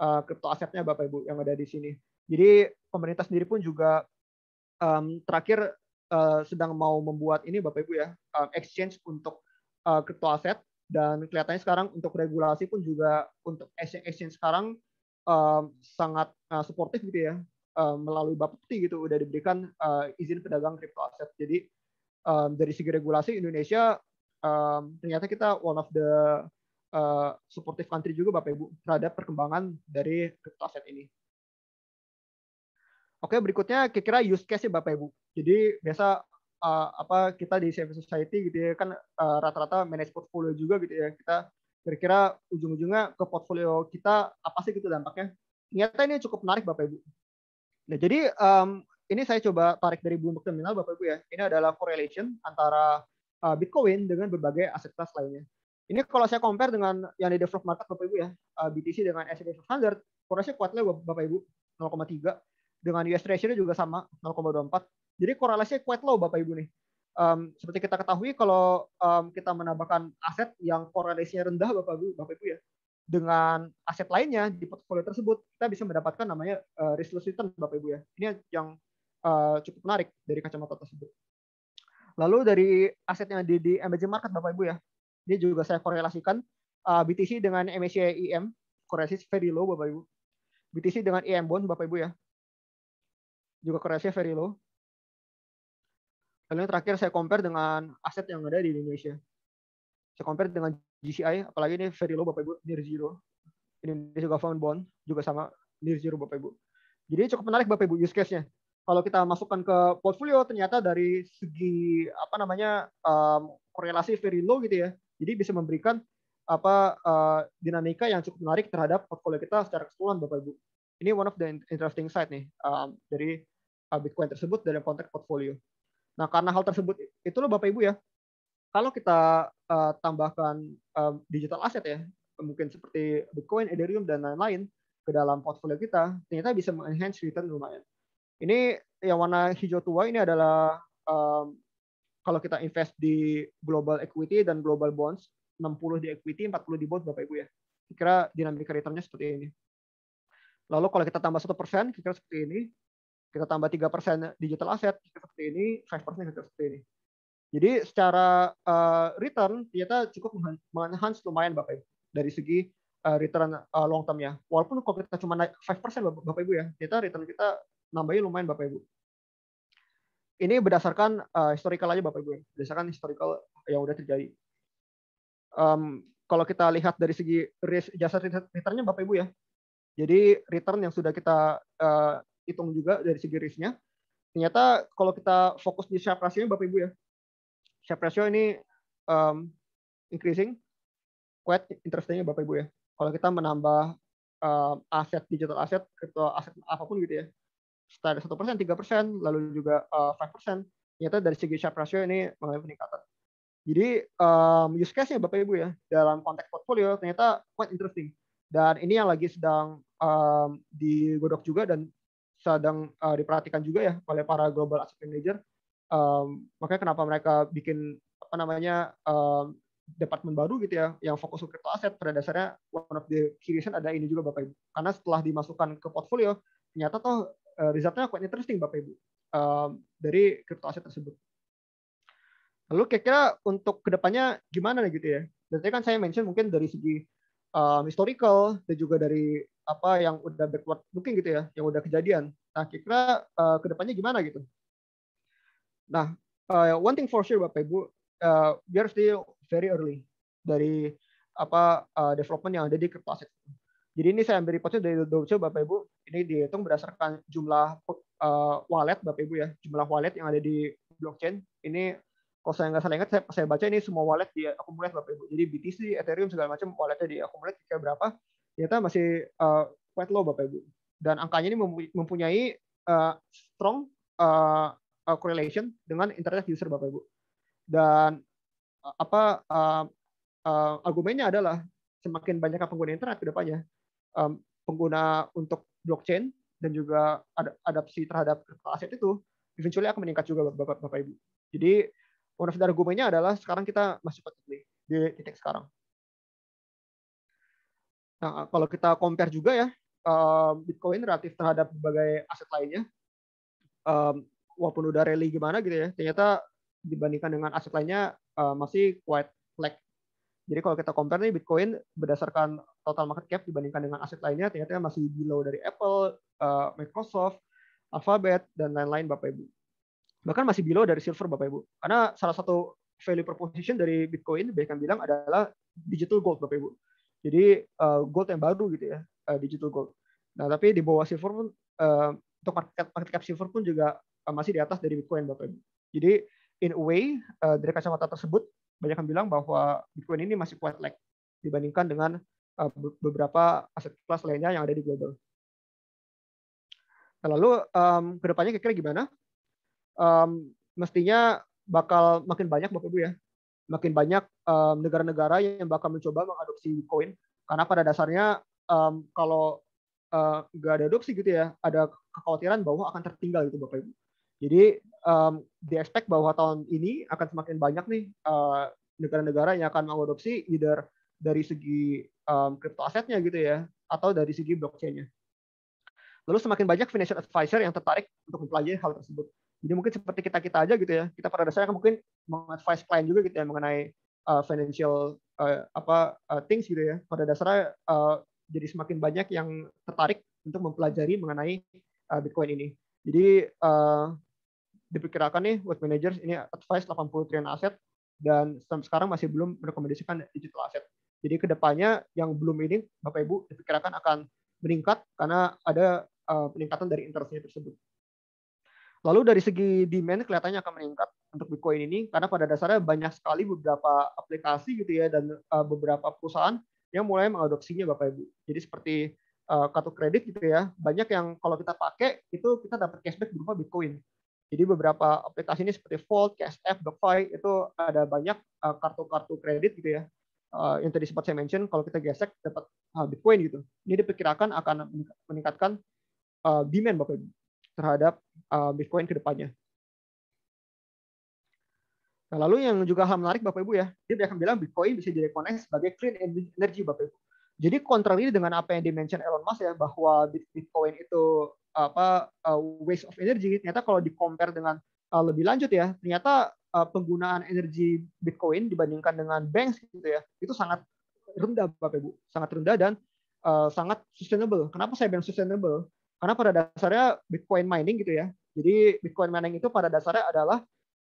uh, crypto asetnya Bapak Ibu yang ada di sini. Jadi pemerintah sendiri pun juga um, terakhir uh, sedang mau membuat ini Bapak Ibu ya um, exchange untuk uh, crypto aset dan kelihatannya sekarang untuk regulasi pun juga untuk exchange exchange sekarang um, sangat uh, suportif gitu ya uh, melalui Bapepti gitu udah diberikan uh, izin pedagang crypto aset. Jadi um, dari segi regulasi Indonesia um, ternyata kita one of the uh, supportive country juga Bapak Ibu terhadap perkembangan dari crypto aset ini. Oke, berikutnya kira-kira use case ya Bapak Ibu. Jadi biasa uh, apa kita di service Society gitu ya kan rata eh, rata-rata manage portfolio juga gitu ya. Kita kira-kira ujung-ujungnya ke portfolio kita apa sih gitu dampaknya? Ternyata ini cukup menarik Bapak Ibu. Nah, jadi um, ini saya coba tarik dari Bloomberg Terminal Bapak Ibu ya. Ini adalah correlation antara uh, Bitcoin dengan berbagai aset kelas lainnya. Ini kalau saya compare dengan yang di develop market Bapak Ibu ya, BTC dengan S&P 500, korelasinya kuatnya Bapak Ibu 0,3 dengan US Treasury juga sama 0,24. Jadi korelasinya quite low Bapak Ibu nih. Um, seperti kita ketahui kalau um, kita menambahkan aset yang korelasinya rendah Bapak Ibu, Bapak Ibu ya, dengan aset lainnya di portfolio tersebut kita bisa mendapatkan namanya uh, risk return Bapak Ibu ya. Ini yang uh, cukup menarik dari kacamata tersebut. Lalu dari aset yang di, di emerging market Bapak Ibu ya. Ini juga saya korelasikan uh, eh, BTC dengan MSCI EM, korelasi very low Bapak Ibu. BTC dengan EM bond Bapak Ibu ya juga crash very low. Lalu terakhir saya compare dengan aset yang ada di Indonesia. Saya compare dengan GCI, apalagi ini very low Bapak Ibu, near zero. Indonesia Government Bond juga sama near zero Bapak Ibu. Jadi cukup menarik Bapak Ibu use case-nya. Kalau kita masukkan ke portfolio ternyata dari segi apa namanya um, korelasi very low gitu ya. Jadi bisa memberikan apa uh, dinamika yang cukup menarik terhadap portfolio kita secara keseluruhan Bapak Ibu. Ini one of the interesting side nih um, dari Uh, Bitcoin tersebut dalam konteks portfolio. Nah, karena hal tersebut itu loh Bapak Ibu ya. Kalau kita uh, tambahkan um, digital asset ya, mungkin seperti Bitcoin, Ethereum dan lain-lain ke dalam portfolio kita, ternyata bisa mengenhance return lumayan. Ini yang warna hijau tua ini adalah um, kalau kita invest di global equity dan global bonds, 60 di equity, 40 di bonds Bapak Ibu ya. Kira dinamika returnnya seperti ini. Lalu kalau kita tambah satu persen, kira seperti ini kita tambah tiga persen digital asset seperti ini, five 5% seperti ini. Jadi secara uh, return ternyata cukup menghans lumayan Bapak Ibu dari segi uh, return uh, long termnya. Walaupun kalau kita cuma naik five persen Bapak Ibu ya, ternyata return kita nambahin lumayan Bapak Ibu. Ini berdasarkan uh, historical aja Bapak Ibu, ya. berdasarkan historical yang udah terjadi. Um, kalau kita lihat dari segi risk, jasa returnnya Bapak Ibu ya, jadi return yang sudah kita uh, hitung juga dari segi risknya. Ternyata kalau kita fokus di sharp ratio Bapak Ibu ya, sharp ratio ini um, increasing, quite interestingnya Bapak Ibu ya. Kalau kita menambah um, aset digital aset, crypto aset apapun gitu ya, dari satu persen, tiga persen, lalu juga uh, five persen, ternyata dari segi sharp ratio ini mengalami peningkatan. Jadi um, use case-nya Bapak Ibu ya dalam konteks portfolio ternyata quite interesting dan ini yang lagi sedang um, digodok juga dan sedang uh, diperhatikan juga ya oleh para global asset manager. Um, makanya kenapa mereka bikin apa namanya um, departemen baru gitu ya yang fokus ke crypto asset pada dasarnya one of the key reason ada ini juga Bapak Ibu. Karena setelah dimasukkan ke portfolio ternyata toh uh, resultnya quite interesting Bapak Ibu um, dari crypto asset tersebut. Lalu kira-kira untuk kedepannya gimana gitu ya? Dan saya kan saya mention mungkin dari segi um, historical dan juga dari apa yang udah backward looking gitu ya, yang udah kejadian. Nah, kira-kira uh, kedepannya gimana gitu? Nah, uh, one thing for sure Bapak Ibu, uh, we are still very early dari apa uh, development yang ada di kertas asset. Jadi ini saya ambil reportnya dari Dojo Bapak Ibu. Ini dihitung berdasarkan jumlah uh, wallet Bapak Ibu ya, jumlah wallet yang ada di blockchain. Ini kalau saya nggak salah ingat saya, saya baca ini semua wallet di akumulasi bapak ibu jadi BTC Ethereum segala macam walletnya di akumulasi kayak berapa ternyata masih uh, quite low bapak ibu dan angkanya ini mempunyai uh, strong uh, correlation dengan internet user bapak ibu dan uh, apa uh, uh, argumennya adalah semakin banyaknya pengguna internet ke depannya um, pengguna untuk blockchain dan juga adaptasi terhadap aset itu eventually akan meningkat juga Bapak Bapak Ibu. Jadi one of the argumennya adalah sekarang kita masih pakai di titik sekarang. Nah, eh, kalau kita compare juga ya, eh, Bitcoin relatif terhadap berbagai aset lainnya, eh, walaupun udah rally gimana gitu ya, ternyata dibandingkan dengan aset lainnya masih quite lag. Jadi kalau kita compare nih Bitcoin berdasarkan total market cap dibandingkan dengan aset lainnya, ternyata masih below dari Apple, Microsoft, Alphabet, dan lain-lain Bapak Ibu bahkan masih below dari silver Bapak Ibu. Karena salah satu value proposition dari Bitcoin bahkan bilang adalah digital gold Bapak Ibu. Jadi uh, gold yang baru gitu ya, uh, digital gold. Nah, tapi di bawah silver pun uh, untuk market, market cap silver pun juga uh, masih di atas dari Bitcoin Bapak Ibu. Jadi in a way uh, dari kacamata tersebut banyak yang bilang bahwa Bitcoin ini masih quite lag dibandingkan dengan beberapa aset kelas lainnya yang ada di global. Nah, lalu um, kedepannya kira-kira gimana? um, mestinya bakal makin banyak Bapak Ibu ya, makin banyak negara negara-negara yang bakal mencoba mengadopsi Bitcoin karena pada dasarnya um, kalau eh, nggak uh, ada adopsi gitu ya, ada kekhawatiran bahwa akan tertinggal gitu Bapak Ibu. Jadi um, di expect bahwa tahun ini akan semakin banyak nih negara eh, negara-negara yang akan mengadopsi either dari segi um, crypto asetnya gitu ya, atau dari segi blockchainnya. Lalu semakin banyak financial advisor yang tertarik untuk mempelajari hal tersebut. Jadi mungkin seperti kita kita aja gitu ya, kita pada dasarnya kan mungkin mengadvise klien juga gitu ya mengenai uh, financial uh, apa uh, things gitu ya. Pada dasarnya uh, jadi semakin banyak yang tertarik untuk mempelajari mengenai uh, Bitcoin ini. Jadi uh, diperkirakan nih buat managers ini advice 80 triliun aset dan sampai sekarang masih belum merekomendasikan digital aset. Jadi kedepannya yang belum ini Bapak Ibu diperkirakan akan meningkat karena ada uh, peningkatan dari interestnya tersebut. Lalu dari segi demand kelihatannya akan meningkat untuk Bitcoin ini karena pada dasarnya banyak sekali beberapa aplikasi gitu ya dan eh, beberapa perusahaan yang mulai mengadopsinya Bapak Ibu. Jadi seperti eh, kartu kredit gitu ya, banyak yang kalau kita pakai itu kita dapat cashback berupa Bitcoin. Jadi beberapa aplikasi ini seperti Volt, Cash App, DeFi itu ada banyak eh, kartu-kartu kredit gitu ya. yang tadi sempat saya mention kalau kita gesek dapat Bitcoin gitu. Ini diperkirakan akan meningkatkan demand Bapak Ibu terhadap uh, Bitcoin ke depannya. Nah, lalu yang juga hal menarik Bapak Ibu ya, dia akan bilang Bitcoin bisa direkonek sebagai clean energy Bapak Ibu. Jadi kontrol ini dengan apa yang dimention Elon Musk ya bahwa Bitcoin itu apa uh, waste of energy, ternyata kalau di compare dengan uh, lebih lanjut ya, ternyata uh, penggunaan energi Bitcoin dibandingkan dengan banks gitu ya, itu sangat rendah Bapak Ibu, sangat rendah dan uh, sangat sustainable. Kenapa saya bilang sustainable? Karena pada dasarnya Bitcoin mining gitu ya. Jadi Bitcoin mining itu pada dasarnya adalah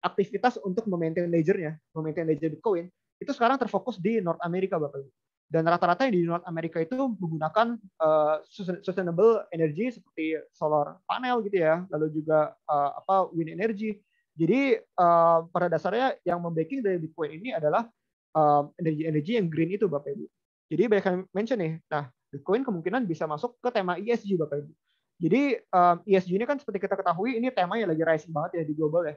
aktivitas untuk memaintain ledgernya, memaintain ledger Bitcoin. Itu sekarang terfokus di North America Bapak Ibu. Dan rata-rata yang di North America itu menggunakan uh, sustainable energy seperti solar panel gitu ya, lalu juga uh, apa wind energy. Jadi uh, pada dasarnya yang membacking dari Bitcoin ini adalah energi-energi uh, yang green itu Bapak Ibu. Jadi banyak yang mention nih, nah Bitcoin kemungkinan bisa masuk ke tema ESG Bapak Ibu. Jadi um, eh, ESG ini kan seperti kita ketahui ini tema yang lagi rising banget ya di global ya.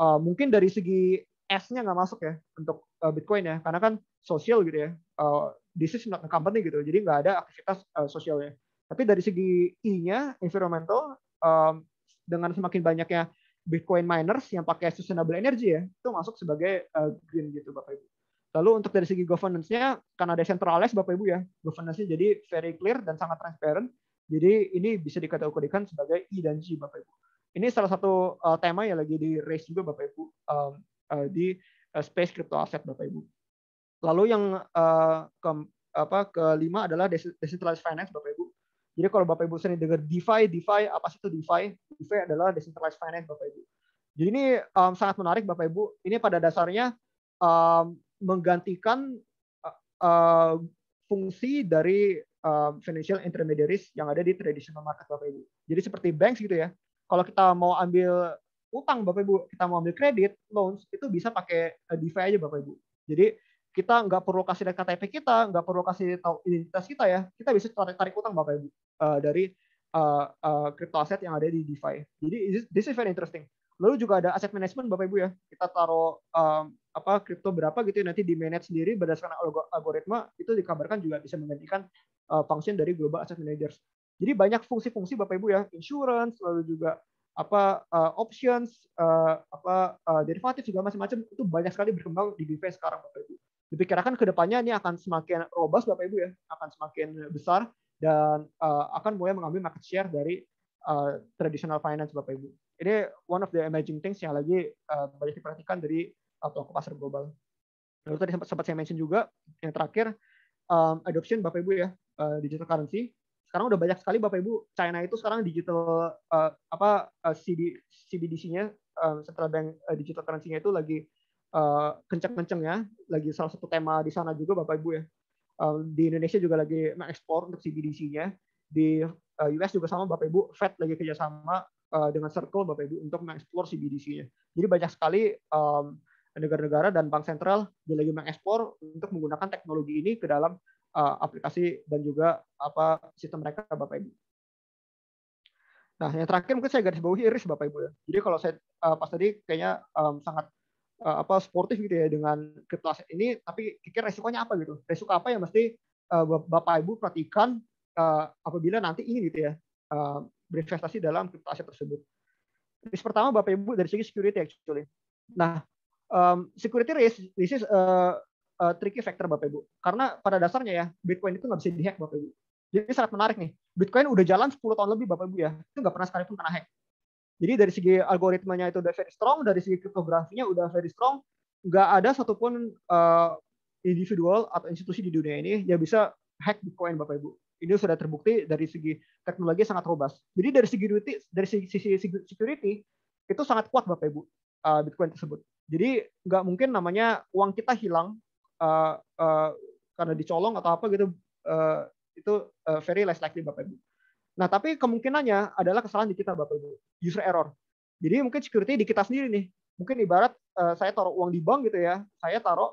Uh, mungkin dari segi S-nya nggak masuk ya untuk uh, Bitcoin ya, karena kan sosial gitu ya. Uh, this is not a company gitu, jadi nggak ada aktivitas uh, sosialnya. Tapi dari segi I-nya environmental um, dengan semakin banyaknya Bitcoin miners yang pakai sustainable energy ya, itu masuk sebagai uh, green gitu Bapak Ibu. Lalu untuk dari segi governance-nya, karena decentralized Bapak Ibu ya, governance-nya jadi very clear dan sangat transparent. Jadi ini bisa dikategorikan sebagai I dan G, Bapak Ibu. Ini salah satu uh, tema yang lagi di raise juga Bapak Ibu um, uh, di uh, space crypto asset Bapak Ibu. Lalu yang uh, ke apa kelima adalah decentralized finance Bapak Ibu. Jadi kalau Bapak Ibu sering dengar DeFi, DeFi apa sih itu DeFi? DeFi adalah decentralized finance Bapak Ibu. Jadi ini um, sangat menarik Bapak Ibu. Ini pada dasarnya um, menggantikan uh, uh, fungsi dari um, financial intermediaries yang ada di traditional market Bapak Ibu. Jadi seperti banks gitu ya. Kalau kita mau ambil utang Bapak Ibu, kita mau ambil kredit, loans itu bisa pakai uh, DeFi aja Bapak Ibu. Jadi kita nggak perlu kasih data KTP kita, nggak perlu kasih tahu identitas kita ya. Kita bisa tarik tarik utang Bapak Ibu uh, dari kripto uh, uh, crypto aset yang ada di DeFi. Jadi this is very interesting. Lalu juga ada asset management Bapak Ibu ya. Kita taruh um, apa kripto berapa gitu ya, nanti di manage sendiri berdasarkan algoritma itu dikabarkan juga bisa menggantikan uh, function dari global asset managers. Jadi banyak fungsi-fungsi Bapak Ibu ya, insurance, lalu juga apa uh, options, uh, apa uh, derivatif juga macam-macam itu banyak sekali berkembang di DeFi sekarang Bapak Ibu. Dipikirkan ke depannya ini akan semakin robust Bapak Ibu ya, akan semakin besar dan uh, akan mulai mengambil market share dari uh, traditional finance Bapak Ibu. Ini one of the emerging things yang lagi uh, banyak diperhatikan dari uh, pelaku pasar global. Lalu tadi sempat, sempat saya mention juga yang terakhir um, adoption Bapak Ibu ya. Eh, digital currency sekarang udah banyak sekali Bapak Ibu China itu sekarang digital uh, apa uh, eh, CBDC-nya uh, Central Bank digital currency-nya itu lagi uh, kenceng-kenceng ya lagi salah satu tema di sana juga Bapak Ibu ya uh, di Indonesia juga lagi mengekspor untuk CBDC-nya di uh, US juga sama Bapak Ibu Fed lagi kerjasama uh, dengan Circle Bapak Ibu untuk mengeksplor CBDC-nya jadi banyak sekali negara negara-negara dan bank sentral dia lagi mengekspor untuk menggunakan teknologi ini ke dalam uh, aplikasi dan juga apa sistem mereka Bapak Ibu. Nah, yang terakhir mungkin saya garis bawahi iris Bapak Ibu ya. Jadi kalau saya uh, pas tadi kayaknya um, sangat uh, apa sportif gitu ya dengan crypto aset ini, tapi kira resikonya apa gitu? Resiko apa yang mesti uh, Bapak Ibu perhatikan uh, apabila nanti ingin gitu ya uh, berinvestasi dalam crypto aset tersebut. Risk pertama Bapak Ibu dari segi security actually. Nah, um, security risk this is uh, uh, tricky factor Bapak Ibu. Karena pada dasarnya ya, Bitcoin itu nggak bisa dihack Bapak Ibu. Jadi sangat menarik nih. Bitcoin udah jalan 10 tahun lebih Bapak Ibu ya. Itu nggak pernah sekalipun kena hack. Jadi dari segi algoritmanya itu udah very strong, dari segi kriptografinya udah very strong. Nggak ada satupun uh, individual atau institusi di dunia ini yang bisa hack Bitcoin Bapak Ibu. Ini sudah terbukti dari segi teknologi sangat robust. Jadi dari segi security, dari sisi security itu sangat kuat Bapak Ibu eh, Bitcoin tersebut. Jadi nggak mungkin namanya uang kita hilang uh, karena dicolong atau apa gitu uh, itu uh, very less likely Bapak Ibu. Nah, tapi kemungkinannya adalah kesalahan di kita Bapak Ibu, user error. Jadi mungkin security di kita sendiri nih. Mungkin ibarat uh, saya taruh uang di bank gitu ya, saya taruh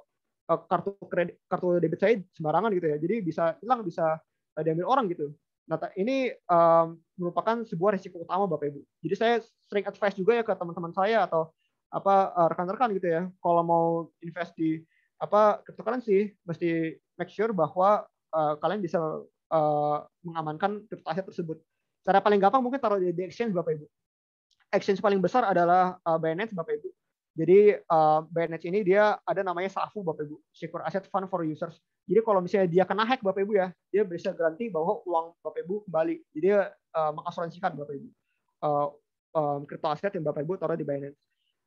uh, kartu kredit kartu debit saya sembarangan gitu ya. Jadi bisa hilang, bisa uh, diambil orang gitu. Nah, ini um, merupakan sebuah risiko utama Bapak Ibu. Jadi saya sering advice juga ya ke teman-teman saya atau apa rekan-rekan gitu ya, kalau mau invest di apa cryptocurrency mesti make sure bahwa uh, kalian bisa uh, mengamankan crypto aset tersebut. Cara paling gampang mungkin taruh di, exchange Bapak Ibu. Exchange paling besar adalah uh, Binance Bapak Ibu. Jadi uh, Binance ini dia ada namanya SAFU Bapak Ibu, Secure Asset Fund for Users. Jadi kalau misalnya dia kena hack Bapak Ibu ya, dia bisa garansi bahwa uang Bapak Ibu kembali. Jadi uh, mengasuransikan Bapak Ibu uh, um, crypto aset yang Bapak Ibu taruh di Binance.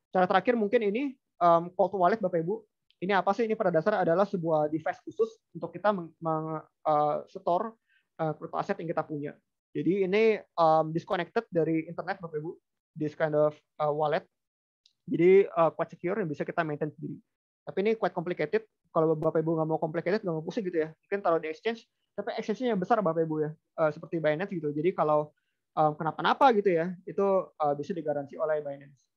Cara terakhir mungkin ini um, cold wallet Bapak Ibu. Ini apa sih? Ini pada dasar adalah sebuah device khusus untuk kita meng, meng uh, uh, crypto aset yang kita punya. Jadi ini um, disconnected dari internet Bapak Ibu, this kind of uh, wallet. Jadi uh, quite secure yang bisa kita maintain sendiri. Tapi ini quite complicated. Kalau Bapak Ibu nggak mau complicated, nggak mau pusing gitu ya. Mungkin taruh di exchange, tapi exchange-nya besar Bapak Ibu ya, uh, seperti Binance gitu. Jadi kalau um, kenapa-napa gitu ya, itu uh, bisa digaransi oleh Binance.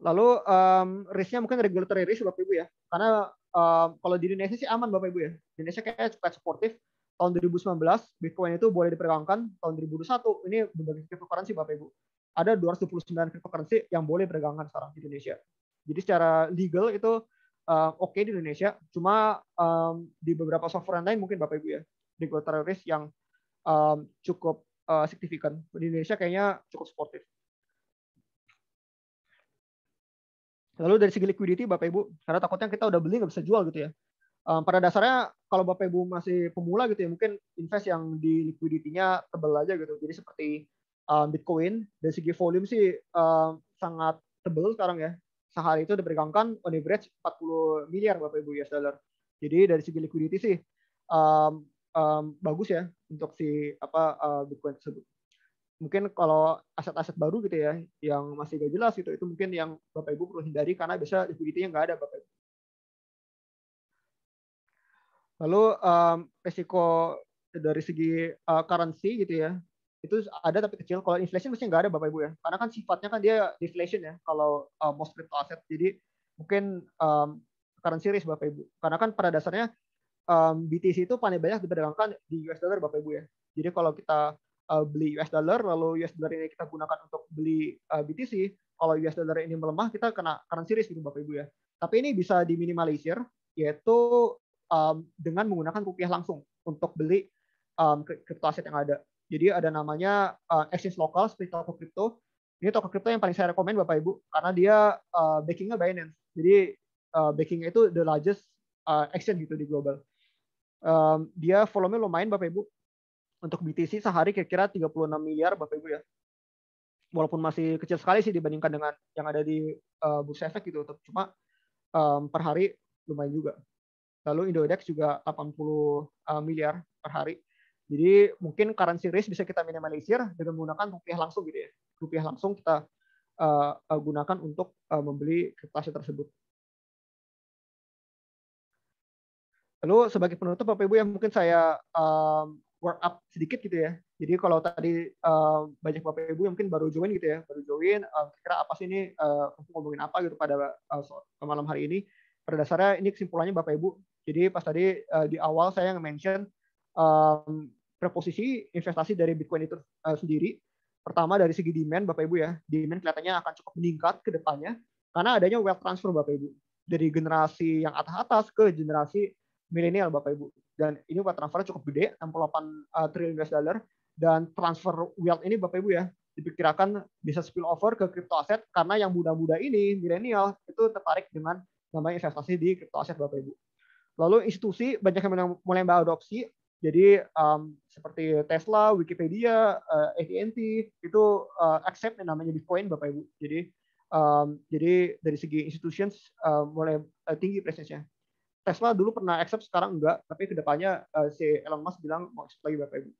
Lalu um, risknya mungkin regulatory risk Bapak Ibu ya. Karena um, kalau di Indonesia sih aman Bapak Ibu ya. Indonesia kayaknya cukup sportif. Tahun 2019 Bitcoin itu boleh diperdagangkan. Tahun 2021 ini berbagai cryptocurrency Bapak Ibu. Ada 229 cryptocurrency yang boleh diperdagangkan sekarang di Indonesia. Jadi secara legal itu uh, oke okay di Indonesia. Cuma um, di beberapa software lain mungkin Bapak Ibu ya. Regulatory risk yang um, cukup uh, signifikan. Di Indonesia kayaknya cukup sportif. Lalu dari segi liquidity Bapak Ibu, karena takutnya kita udah beli nggak bisa jual gitu ya. Um, pada dasarnya kalau Bapak Ibu masih pemula gitu ya, mungkin invest yang di liquidity-nya tebel aja gitu. Jadi seperti um, Bitcoin dari segi volume sih um, sangat tebel sekarang ya. Sehari itu diperkirakan on average 40 miliar Bapak Ibu US dollar. Jadi dari segi liquidity sih um, um, bagus ya untuk si apa uh, Bitcoin tersebut mungkin kalau aset-aset baru gitu ya yang masih gak jelas gitu itu mungkin yang bapak ibu perlu hindari karena bisa begitunya nggak ada bapak ibu lalu um, resiko dari segi uh, currency gitu ya itu ada tapi kecil kalau inflation mesti nggak ada bapak ibu ya karena kan sifatnya kan dia deflation ya kalau uh, most crypto asset jadi mungkin um, currency risk bapak ibu karena kan pada dasarnya um, BTC itu paling banyak diperdagangkan di US dollar bapak ibu ya jadi kalau kita uh, beli US dollar lalu US dollar ini kita gunakan untuk beli uh, eh, BTC kalau US dollar ini melemah kita kena currency risk gitu Bapak Ibu ya. Tapi ini bisa diminimalisir yaitu um, dengan menggunakan rupiah langsung untuk beli um, crypto aset yang ada. Jadi ada namanya uh, exchange lokal seperti toko kripto. Ini toko crypto yang paling saya rekomend Bapak Ibu karena dia uh, backingnya Binance. Jadi uh, backingnya itu the largest uh, exchange gitu di global. Um, dia volume lumayan Bapak Ibu untuk BTC sehari kira-kira 36 miliar Bapak Ibu ya. Walaupun masih kecil sekali sih dibandingkan dengan yang ada di uh, bursa efek gitu, tapi cuma um, per hari lumayan juga. Lalu Indodex juga 80 uh, eh, miliar per hari. Jadi mungkin currency risk bisa kita minimalisir dengan menggunakan rupiah langsung gitu ya. Rupiah langsung kita uh, gunakan untuk uh, membeli kertasnya tersebut. Lalu sebagai penutup Bapak Ibu yang mungkin saya um, work up sedikit gitu ya. Jadi kalau tadi uh, banyak bapak ibu yang mungkin baru join gitu ya, baru join, uh, eh, kira apa sih ini uh, ngomongin apa gitu pada uh, malam hari ini. Pada dasarnya ini kesimpulannya bapak ibu. Jadi pas tadi uh, di awal saya yang mention um, preposisi investasi dari Bitcoin itu uh, sendiri. Pertama dari segi demand bapak ibu ya, demand kelihatannya akan cukup meningkat ke depannya karena adanya wealth transfer bapak ibu dari generasi yang atas-atas ke generasi milenial Bapak Ibu dan ini buat transfernya cukup gede 68 uh, eh, triliun US dollar dan transfer wealth ini Bapak Ibu ya diperkirakan bisa spill over ke crypto aset karena yang muda-muda ini milenial itu tertarik dengan namanya investasi di crypto aset Bapak Ibu. Lalu institusi banyak yang mulai mengadopsi jadi um, seperti Tesla, Wikipedia, uh, eh, AT&T itu uh, accept yang namanya Bitcoin Bapak Ibu. Jadi um, jadi dari segi institutions uh, mulai uh, tinggi presence-nya. Tesla dulu pernah accept sekarang enggak tapi kedepannya uh, eh, si Elon Musk bilang mau accept lagi bapak ibu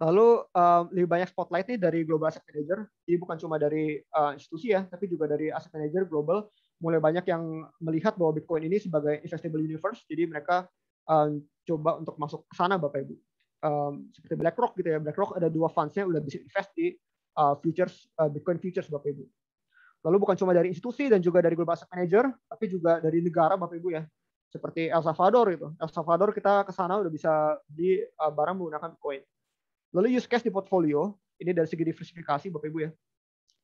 lalu uh, lebih banyak spotlight nih dari global asset manager jadi bukan cuma dari uh, institusi ya tapi juga dari asset manager global mulai banyak yang melihat bahwa Bitcoin ini sebagai investable universe jadi mereka um, coba untuk masuk ke sana bapak ibu um, seperti BlackRock gitu ya BlackRock ada dua fundsnya udah bisa invest di uh, futures uh, Bitcoin futures bapak ibu lalu bukan cuma dari institusi dan juga dari global asset manager tapi juga dari negara bapak ibu ya seperti El Salvador gitu El Salvador kita ke sana udah bisa di uh, eh, barang menggunakan Bitcoin. Lalu use case di portfolio, ini dari segi diversifikasi Bapak Ibu ya.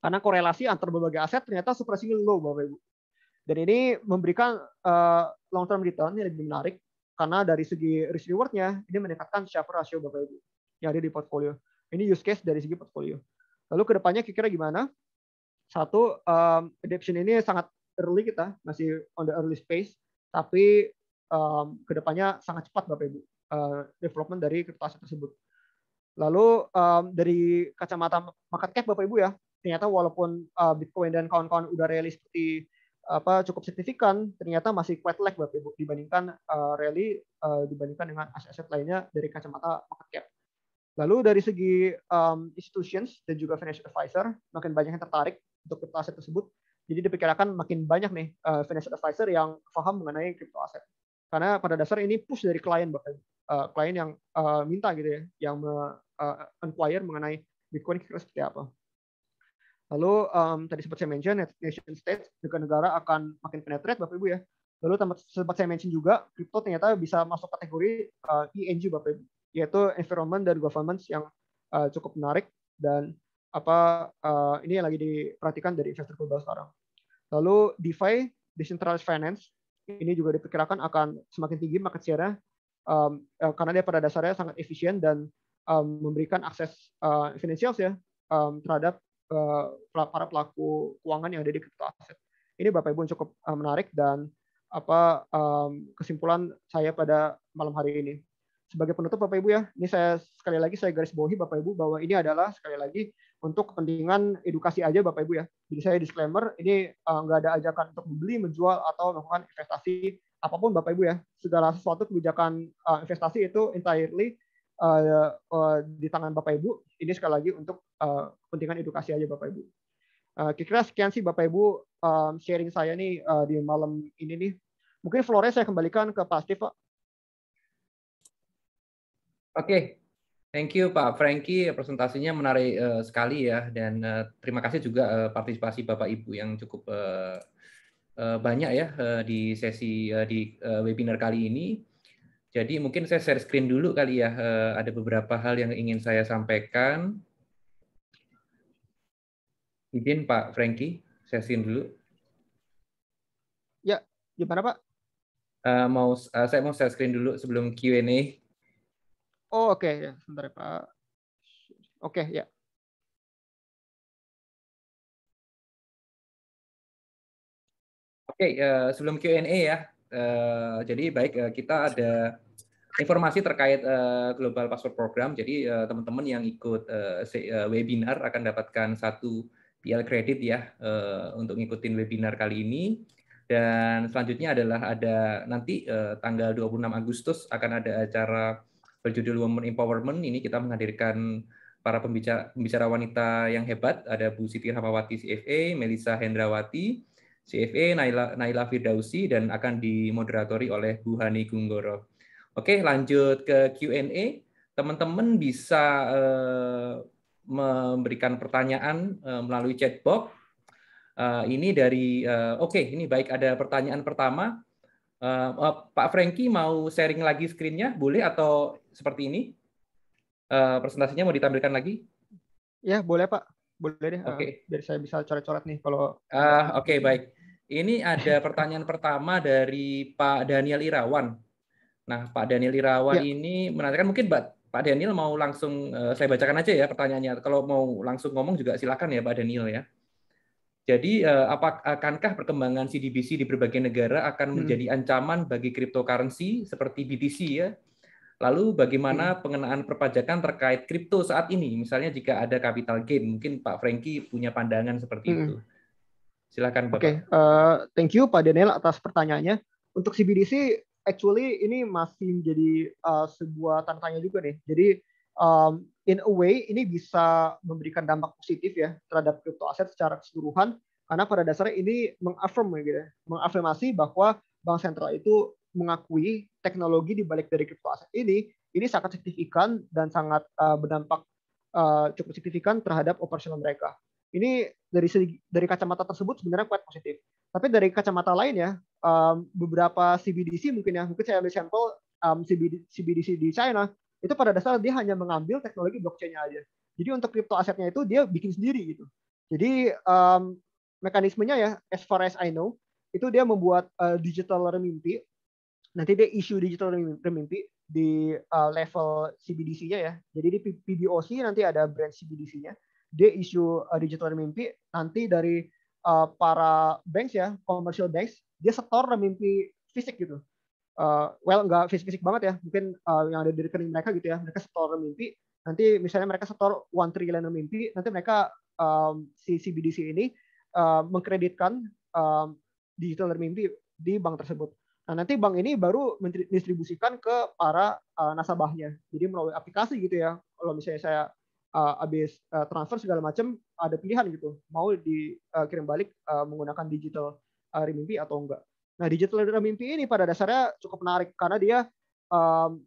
Karena korelasi antar berbagai aset ternyata surprisingly low Bapak Ibu. Dan ini memberikan uh, eh, long term return yang lebih menarik karena dari segi risk rewardnya ini meningkatkan sharpe ratio Bapak Ibu yang ada di portfolio. Ini use case dari segi portfolio. Lalu kedepannya kira-kira gimana? Satu, um, adoption ini sangat early kita, masih on the early space tapi um, kedepannya sangat cepat Bapak Ibu uh, development dari aset tersebut. Lalu um, dari kacamata market cap Bapak Ibu ya, ternyata walaupun uh, Bitcoin dan kawan-kawan udah rally seperti apa cukup signifikan, ternyata masih quite lag Bapak Ibu dibandingkan uh, rally uh, dibandingkan dengan aset-aset lainnya dari kacamata market cap. Lalu dari segi um, institutions dan juga financial advisor makin banyak yang tertarik untuk aset tersebut jadi diperkirakan makin banyak nih uh, financial advisor yang paham mengenai crypto aset. Karena pada dasar ini push dari klien bahkan uh, eh, klien yang uh, minta gitu ya, yang me, uh, inquire mengenai Bitcoin kira seperti apa. Lalu um, tadi sempat saya mention nation state negara-negara akan makin penetrate Bapak Ibu ya. Lalu sempat saya mention juga crypto ternyata bisa masuk kategori uh, ENG Bapak Ibu, yaitu environment dan governance yang uh, cukup menarik dan apa uh, ini yang lagi diperhatikan dari investor global sekarang. Lalu DeFi, decentralized finance, ini juga diperkirakan akan semakin tinggi market share-nya um, karena dia pada dasarnya sangat efisien dan um, memberikan akses uh, eh, finansial ya um, terhadap uh, para pelaku keuangan yang ada di crypto aset. Ini Bapak Ibu cukup uh, menarik dan apa um, kesimpulan saya pada malam hari ini. Sebagai penutup Bapak Ibu ya, ini saya sekali lagi saya garis bawahi Bapak Ibu bahwa ini adalah sekali lagi untuk kepentingan edukasi aja Bapak Ibu ya. Jadi saya disclaimer, ini uh, nggak ada ajakan untuk membeli, menjual, atau melakukan investasi apapun Bapak Ibu ya. Segala sesuatu kebijakan uh, investasi itu entirely uh, uh, di tangan Bapak Ibu. Ini sekali lagi untuk uh, kepentingan edukasi aja Bapak Ibu. Uh, kira-kira sekian sih Bapak Ibu um, sharing saya nih uh, di malam ini nih. Mungkin Flores saya kembalikan ke Pak Steve Pak. Oke, Thank you Pak Franky, presentasinya menarik uh, sekali ya dan uh, terima kasih juga uh, partisipasi Bapak Ibu yang cukup uh, uh, banyak ya uh, di sesi uh, di uh, webinar kali ini. Jadi mungkin saya share screen dulu kali ya, uh, ada beberapa hal yang ingin saya sampaikan. Izin Pak Franky, saya screen dulu. Ya, gimana Pak? Uh, mau uh, saya mau share screen dulu sebelum Q&A. Oh oke okay. ya, sebentar ya Pak. Oke okay, ya. Oke, okay, uh, eh, sebelum Q&A ya, uh, jadi baik uh, kita ada informasi terkait uh, Global Password Program. Jadi teman-teman uh, yang ikut uh, webinar akan dapatkan satu PL kredit ya uh, untuk ngikutin webinar kali ini. Dan selanjutnya adalah ada nanti uh, tanggal 26 Agustus akan ada acara berjudul Women Empowerment. Ini kita menghadirkan para pembicara, pembicara wanita yang hebat. Ada Bu Siti Rahmawati CFA, Melisa Hendrawati CFA, Naila, Naila Firdausi, dan akan dimoderatori oleh Bu Hani Gunggoro. Oke, lanjut ke Q&A. Teman-teman bisa eh, memberikan pertanyaan eh, melalui chat box. Eh, ini dari, eh, oke, okay, ini baik ada pertanyaan pertama. Uh, Pak Franky mau sharing lagi screennya, boleh atau seperti ini? Uh, presentasinya mau ditampilkan lagi? Ya, boleh Pak. Boleh deh. Eh, oke. Okay. Uh, biar saya bisa coret-coret nih kalau uh, oke okay, baik. Ini ada pertanyaan pertama dari Pak Daniel Irawan. Nah, Pak Daniel Irawan ya. ini menanyakan mungkin Pak Daniel mau langsung uh, saya bacakan aja ya pertanyaannya. Kalau mau langsung ngomong juga silakan ya Pak Daniel ya. Jadi uh, apa akankah perkembangan CDBC di berbagai negara akan hmm. menjadi hmm. ancaman bagi cryptocurrency seperti BTC ya? Lalu bagaimana hmm. pengenaan perpajakan terkait kripto saat ini? Misalnya jika ada capital gain, mungkin Pak Franky punya pandangan seperti itu. Hmm. Silakan Pak. Oke, okay. uh, eh, thank you Pak Daniel atas pertanyaannya. Untuk CBDC actually ini masih menjadi uh, sebuah tantangannya juga nih. Jadi um, in a way ini bisa memberikan dampak positif ya terhadap kripto aset secara keseluruhan karena pada dasarnya ini mengaffirm ya gitu ya, mengafirmasi bahwa bank sentral itu mengakui teknologi di balik dari crypto aset ini ini sangat signifikan dan sangat uh, berdampak uh, cukup signifikan terhadap operasional mereka. Ini dari segi, dari kacamata tersebut sebenarnya kuat positif. Tapi dari kacamata lain ya, um, beberapa CBDC mungkin ya, mungkin saya ambil sampel um, CBDC di China, itu pada dasarnya dia hanya mengambil teknologi blockchain-nya aja. Jadi untuk crypto asetnya itu dia bikin sendiri gitu. Jadi um, mekanismenya ya, as far as I know, itu dia membuat uh, digital mimpi nanti dia issue digital remimpi di uh, level CBDC-nya ya. Jadi di PBOC nanti ada brand CBDC-nya. Dia issue uh, digital remimpi nanti dari uh, para banks ya, commercial banks, dia setor remimpi fisik gitu. Uh, well, nggak fisik-fisik banget ya. Mungkin uh, yang ada di rekening mereka gitu ya. Mereka setor remimpi. Nanti misalnya mereka setor 1 trillion remimpi, nanti mereka um, si CBDC ini uh, mengkreditkan um, digital remimpi di bank tersebut. Nah, nanti bank ini baru mendistribusikan ke para uh, nasabahnya. Jadi melalui aplikasi gitu ya. Kalau misalnya saya uh, habis uh, transfer segala macam ada pilihan gitu. Mau dikirim uh, balik uh, menggunakan digital uh, remimpi atau enggak. Nah, digital remimpi ini pada dasarnya cukup menarik karena dia um,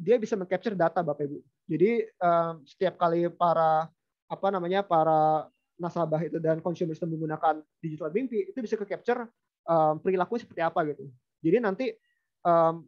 dia bisa mengcapture data Bapak Ibu. Jadi um, setiap kali para apa namanya para nasabah itu dan konsumen itu menggunakan digital remimpi itu bisa kecapture um, perilaku seperti apa gitu. Jadi nanti um,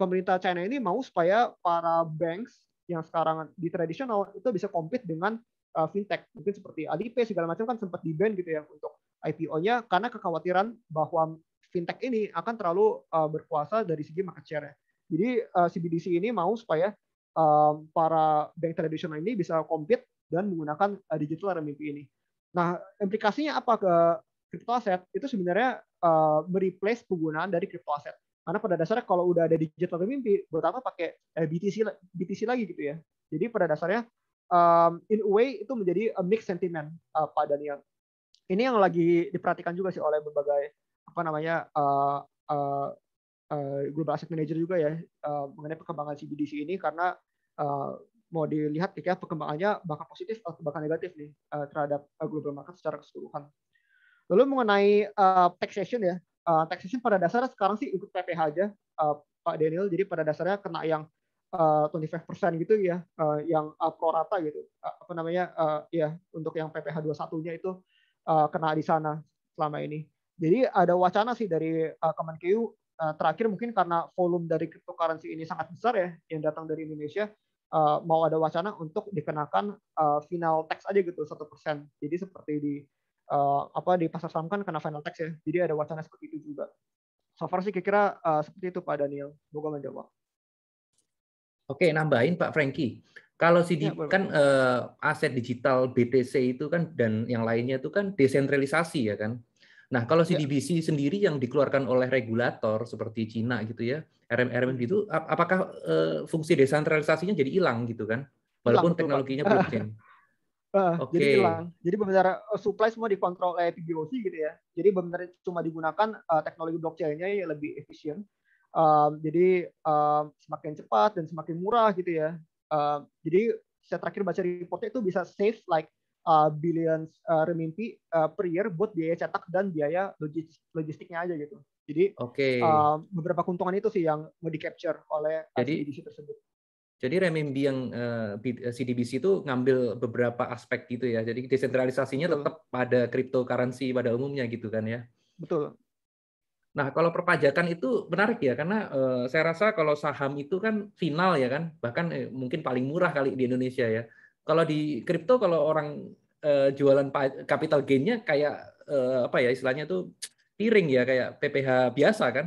pemerintah China ini mau supaya para banks yang sekarang di tradisional itu bisa compete dengan uh, fintech mungkin seperti Alipay segala macam kan sempat di ban gitu ya untuk IPO-nya karena kekhawatiran bahwa fintech ini akan terlalu uh, berkuasa dari segi market share Jadi uh, eh, CBDC ini mau supaya uh, para bank tradisional ini bisa compete dan menggunakan uh, digital RMB ini. Nah, implikasinya apa ke crypto asset Itu sebenarnya beri eh, mereplace penggunaan dari crypto asset Karena pada dasarnya kalau udah ada digital mimpi, buat apa pakai eh, BTC BTC lagi gitu ya. Jadi pada dasarnya um, in a way itu menjadi a mixed sentiment uh, Pak Daniel. Ini yang lagi diperhatikan juga sih oleh berbagai apa namanya uh, uh, uh, global asset manager juga ya uh, mengenai perkembangan CBDC ini karena uh, mau dilihat kayak perkembangannya bakal positif atau bakal negatif nih uh, terhadap global market secara keseluruhan. Lalu mengenai uh, eh, taxation ya, uh, eh, taxation pada dasarnya sekarang sih ikut PPH aja uh, Pak Daniel. Jadi pada dasarnya kena yang uh, 25% gitu ya, uh, yang uh, pro rata gitu. Uh, apa namanya? Uh, ya, untuk yang PPH 21-nya itu uh, kena di sana selama ini. Jadi ada wacana sih dari uh, Kemenkeu uh, terakhir mungkin karena volume dari cryptocurrency ini sangat besar ya yang datang dari Indonesia uh, mau ada wacana untuk dikenakan uh, final tax aja gitu satu persen. Jadi seperti di uh, apa di pasar saham kan kena final tax ya. Jadi ada wacana seperti itu juga. So far sih kira-kira uh, seperti itu Pak Daniel. Semoga menjawab. Oke, nambahin Pak Franky. Kalau sih ya, kan uh, aset digital BTC itu kan dan yang lainnya itu kan desentralisasi ya kan. Nah, kalau CDBC ya. sendiri yang dikeluarkan oleh regulator seperti Cina gitu ya, RM RM hmm. itu apakah uh, fungsi desentralisasinya jadi hilang gitu kan? Walaupun hilang, teknologinya blockchain. Uh, okay. Jadi hilang. Jadi benar uh, eh, supply semua dikontrol oleh PBOC gitu ya. Jadi benar cuma digunakan uh, teknologi blockchain-nya yang lebih efisien. Uh, jadi uh, semakin cepat dan semakin murah gitu ya. Uh, jadi saya terakhir baca reportnya itu bisa save like uh, billions uh, remimpi uh, per year buat biaya cetak dan biaya logis logistiknya aja gitu. Jadi okay. uh, beberapa keuntungan itu sih yang mau di capture oleh jadi, e tersebut. Jadi renminbi yang uh, eh, eh, CDBC itu ngambil beberapa aspek gitu ya. Jadi desentralisasinya Betul. tetap pada cryptocurrency pada umumnya gitu kan ya. Betul. Nah, kalau perpajakan itu menarik ya karena uh, saya rasa kalau saham itu kan final ya kan, bahkan eh, mungkin paling murah kali di Indonesia ya. Kalau di kripto kalau orang uh, jualan capital gainnya kayak uh, apa ya istilahnya tuh piring ya kayak PPH biasa kan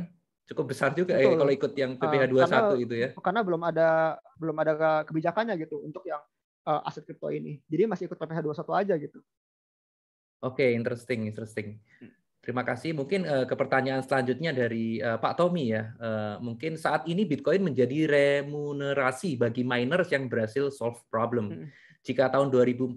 cukup besar juga ya kalau ikut yang PPH 21 uh, karena, itu ya. Karena belum ada belum ada kebijakannya gitu untuk yang uh, aset kripto ini. Jadi masih ikut PPH 21 aja gitu. Oke, okay, interesting, interesting. Hmm. Terima kasih. Mungkin uh, ke pertanyaan selanjutnya dari uh, Pak Tommy ya. Uh, mungkin saat ini Bitcoin menjadi remunerasi bagi miners yang berhasil solve problem. Hmm. Jika tahun 2041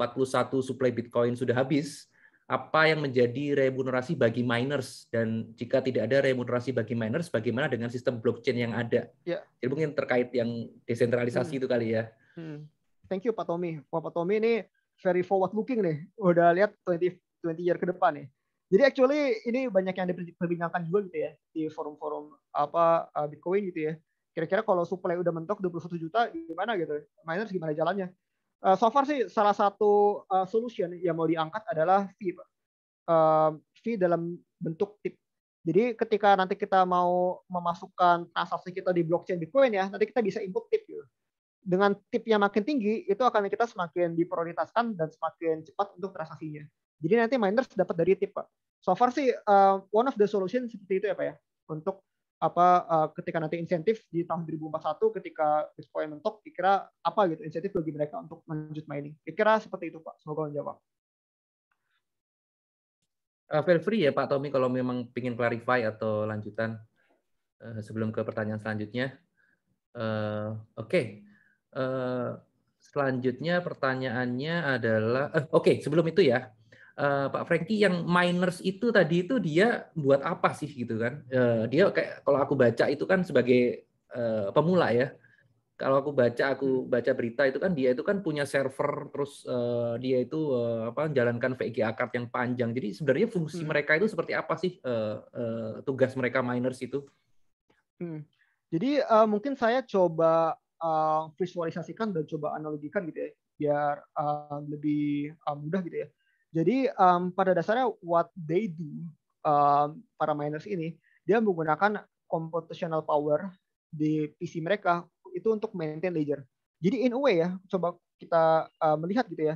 supply Bitcoin sudah habis, apa yang menjadi remunerasi bagi miners dan jika tidak ada remunerasi bagi miners bagaimana dengan sistem blockchain yang ada ya. jadi mungkin terkait yang desentralisasi hmm. itu kali ya hmm. thank you Pak Tommy Wah, Pak Tommy ini very forward looking nih udah lihat 20 20 year ke depan nih jadi actually ini banyak yang diperbincangkan juga gitu ya di forum-forum apa uh, Bitcoin gitu ya kira-kira kalau supply udah mentok 21 juta gimana gitu miners gimana jalannya Uh, so far sih salah satu uh, solution yang mau diangkat adalah fee, Uh, fee dalam bentuk tip. Jadi ketika nanti kita mau memasukkan transaksi kita di blockchain Bitcoin ya, nanti kita bisa input tip gitu. Dengan tip yang makin tinggi, itu akan kita semakin diprioritaskan dan semakin cepat untuk transaksinya. Jadi nanti miners dapat dari tip, Pak. So far sih uh, one of the solution seperti itu ya, Pak ya, untuk apa uh, ketika nanti insentif di tahun 2041 ketika Bitcoin mentok kira apa gitu insentif bagi mereka untuk lanjut mining kira seperti itu Pak semoga menjawab uh, feel free ya Pak Tommy kalau memang ingin clarify atau lanjutan uh, sebelum ke pertanyaan selanjutnya uh, oke okay. uh, selanjutnya pertanyaannya adalah uh, oke okay, sebelum itu ya uh, Pak Franky yang miners itu tadi itu dia buat apa sih gitu kan? Uh, dia kayak kalau aku baca itu kan sebagai uh, pemula ya. Kalau aku baca aku hmm. baca berita itu kan dia itu kan punya server terus uh, dia itu uh, apa jalankan VGA card yang panjang. Jadi sebenarnya fungsi hmm. mereka itu seperti apa sih uh, uh, tugas mereka miners itu? Hmm. Jadi uh, mungkin saya coba uh, visualisasikan dan coba analogikan gitu ya biar uh, lebih uh, mudah gitu ya. Jadi um, pada dasarnya what they do um, para miners ini dia menggunakan computational power di PC mereka itu untuk maintain ledger. Jadi in a way ya, coba kita uh, melihat gitu ya.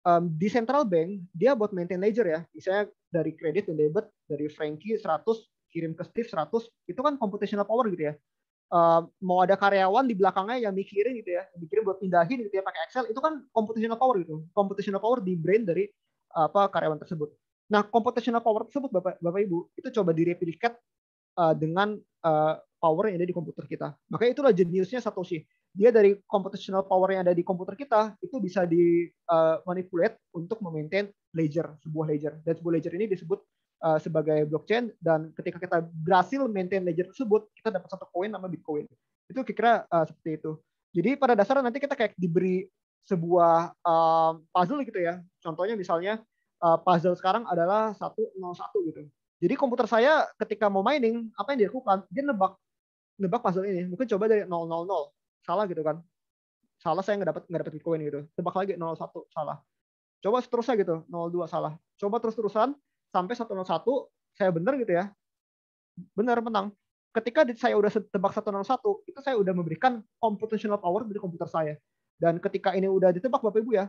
Um, di central bank dia buat maintain ledger ya. Misalnya dari kredit dan debit dari Frankie 100 kirim ke Steve 100 itu kan computational power gitu ya. Um, mau ada karyawan di belakangnya yang mikirin gitu ya, yang mikirin buat pindahin gitu ya pakai Excel itu kan computational power gitu. Computational power di brain dari apa karyawan tersebut. Nah, computational power tersebut Bapak Bapak Ibu itu coba direplikat uh, eh, dengan uh, power yang ada di komputer kita. Maka itulah jeniusnya Satoshi. Dia dari computational power yang ada di komputer kita itu bisa di uh, manipulate untuk memaintain ledger, sebuah ledger. Dan sebuah ledger ini disebut uh, sebagai blockchain dan ketika kita berhasil maintain ledger tersebut, kita dapat satu koin nama Bitcoin. Itu kira-kira uh, seperti itu. Jadi pada dasarnya nanti kita kayak diberi sebuah uh, puzzle gitu ya. Contohnya misalnya uh, puzzle sekarang adalah 101 gitu. Jadi komputer saya ketika mau mining, apa yang dia lakukan Dia nebak nebak puzzle ini. Mungkin coba dari 000. Salah gitu kan. Salah saya nggak dapat nggak dapat Bitcoin gitu. Tebak lagi 01 salah. Coba seterusnya gitu, 02 salah. Coba terus-terusan sampai 101 saya benar gitu ya. Benar menang. Ketika saya udah tebak 101, itu saya udah memberikan computational power dari komputer saya. Dan ketika ini udah ditebak Bapak Ibu ya,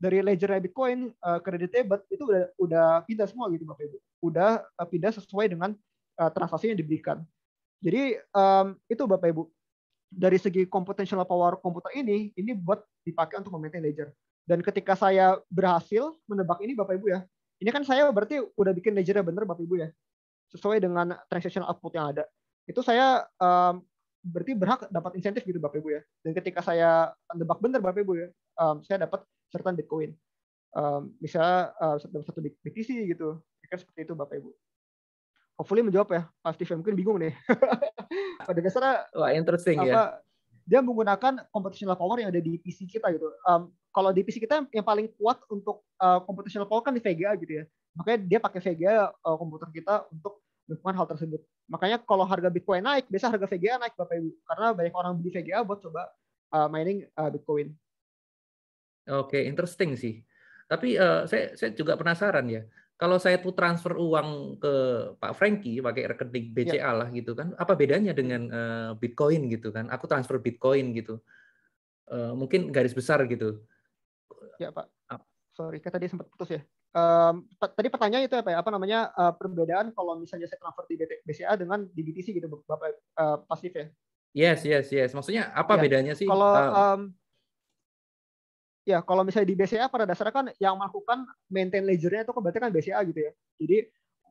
dari ledger Bitcoin uh, eh, debit itu udah udah pindah semua gitu Bapak Ibu. Udah eh, pindah sesuai dengan uh, transaksi yang diberikan. Jadi um, itu Bapak Ibu. Dari segi computational power komputer ini ini buat dipakai untuk memaintain ledger. Dan ketika saya berhasil menebak ini Bapak Ibu ya. Ini kan saya berarti udah bikin ledgernya benar Bapak Ibu ya. Sesuai dengan transaction output yang ada. Itu saya um, berarti berhak dapat insentif gitu Bapak Ibu ya. Dan ketika saya tebak benar Bapak Ibu ya, um, saya dapat certain Bitcoin. Um, misalnya uh, satu BTC gitu. Ya kan seperti itu Bapak Ibu. Hopefully menjawab ya. Pak Steven mungkin bingung nih. Pada dasarnya Wah, interesting ya. apa, ya. Dia menggunakan computational power yang ada di PC kita gitu. Um, kalau di PC kita yang paling kuat untuk uh, computational power kan di VGA gitu ya. Makanya dia pakai VGA uh, komputer kita untuk melakukan hal tersebut. Makanya kalau harga Bitcoin naik, biasa harga VGA naik Bapak Ibu. Karena banyak orang beli VGA buat coba uh, mining uh, Bitcoin. Oke, okay, interesting sih. Tapi uh, saya saya juga penasaran ya. Kalau saya tuh transfer uang ke Pak Frankie pakai rekening BCA ya. lah gitu kan, apa bedanya dengan uh, Bitcoin gitu kan? Aku transfer Bitcoin gitu, uh, mungkin garis besar gitu. Ya Pak. Ah. Sorry, kata dia sempat putus ya um, tadi pertanyaan itu apa ya, ya? Apa namanya uh, perbedaan kalau misalnya saya transfer di BCA dengan di BTC gitu Bapak uh, pasif ya? Yes, yes, yes. Maksudnya apa ya. bedanya sih? Kalau um, ya kalau misalnya di BCA pada dasarnya kan yang melakukan maintain ledgernya itu kan berarti kan BCA gitu ya. Jadi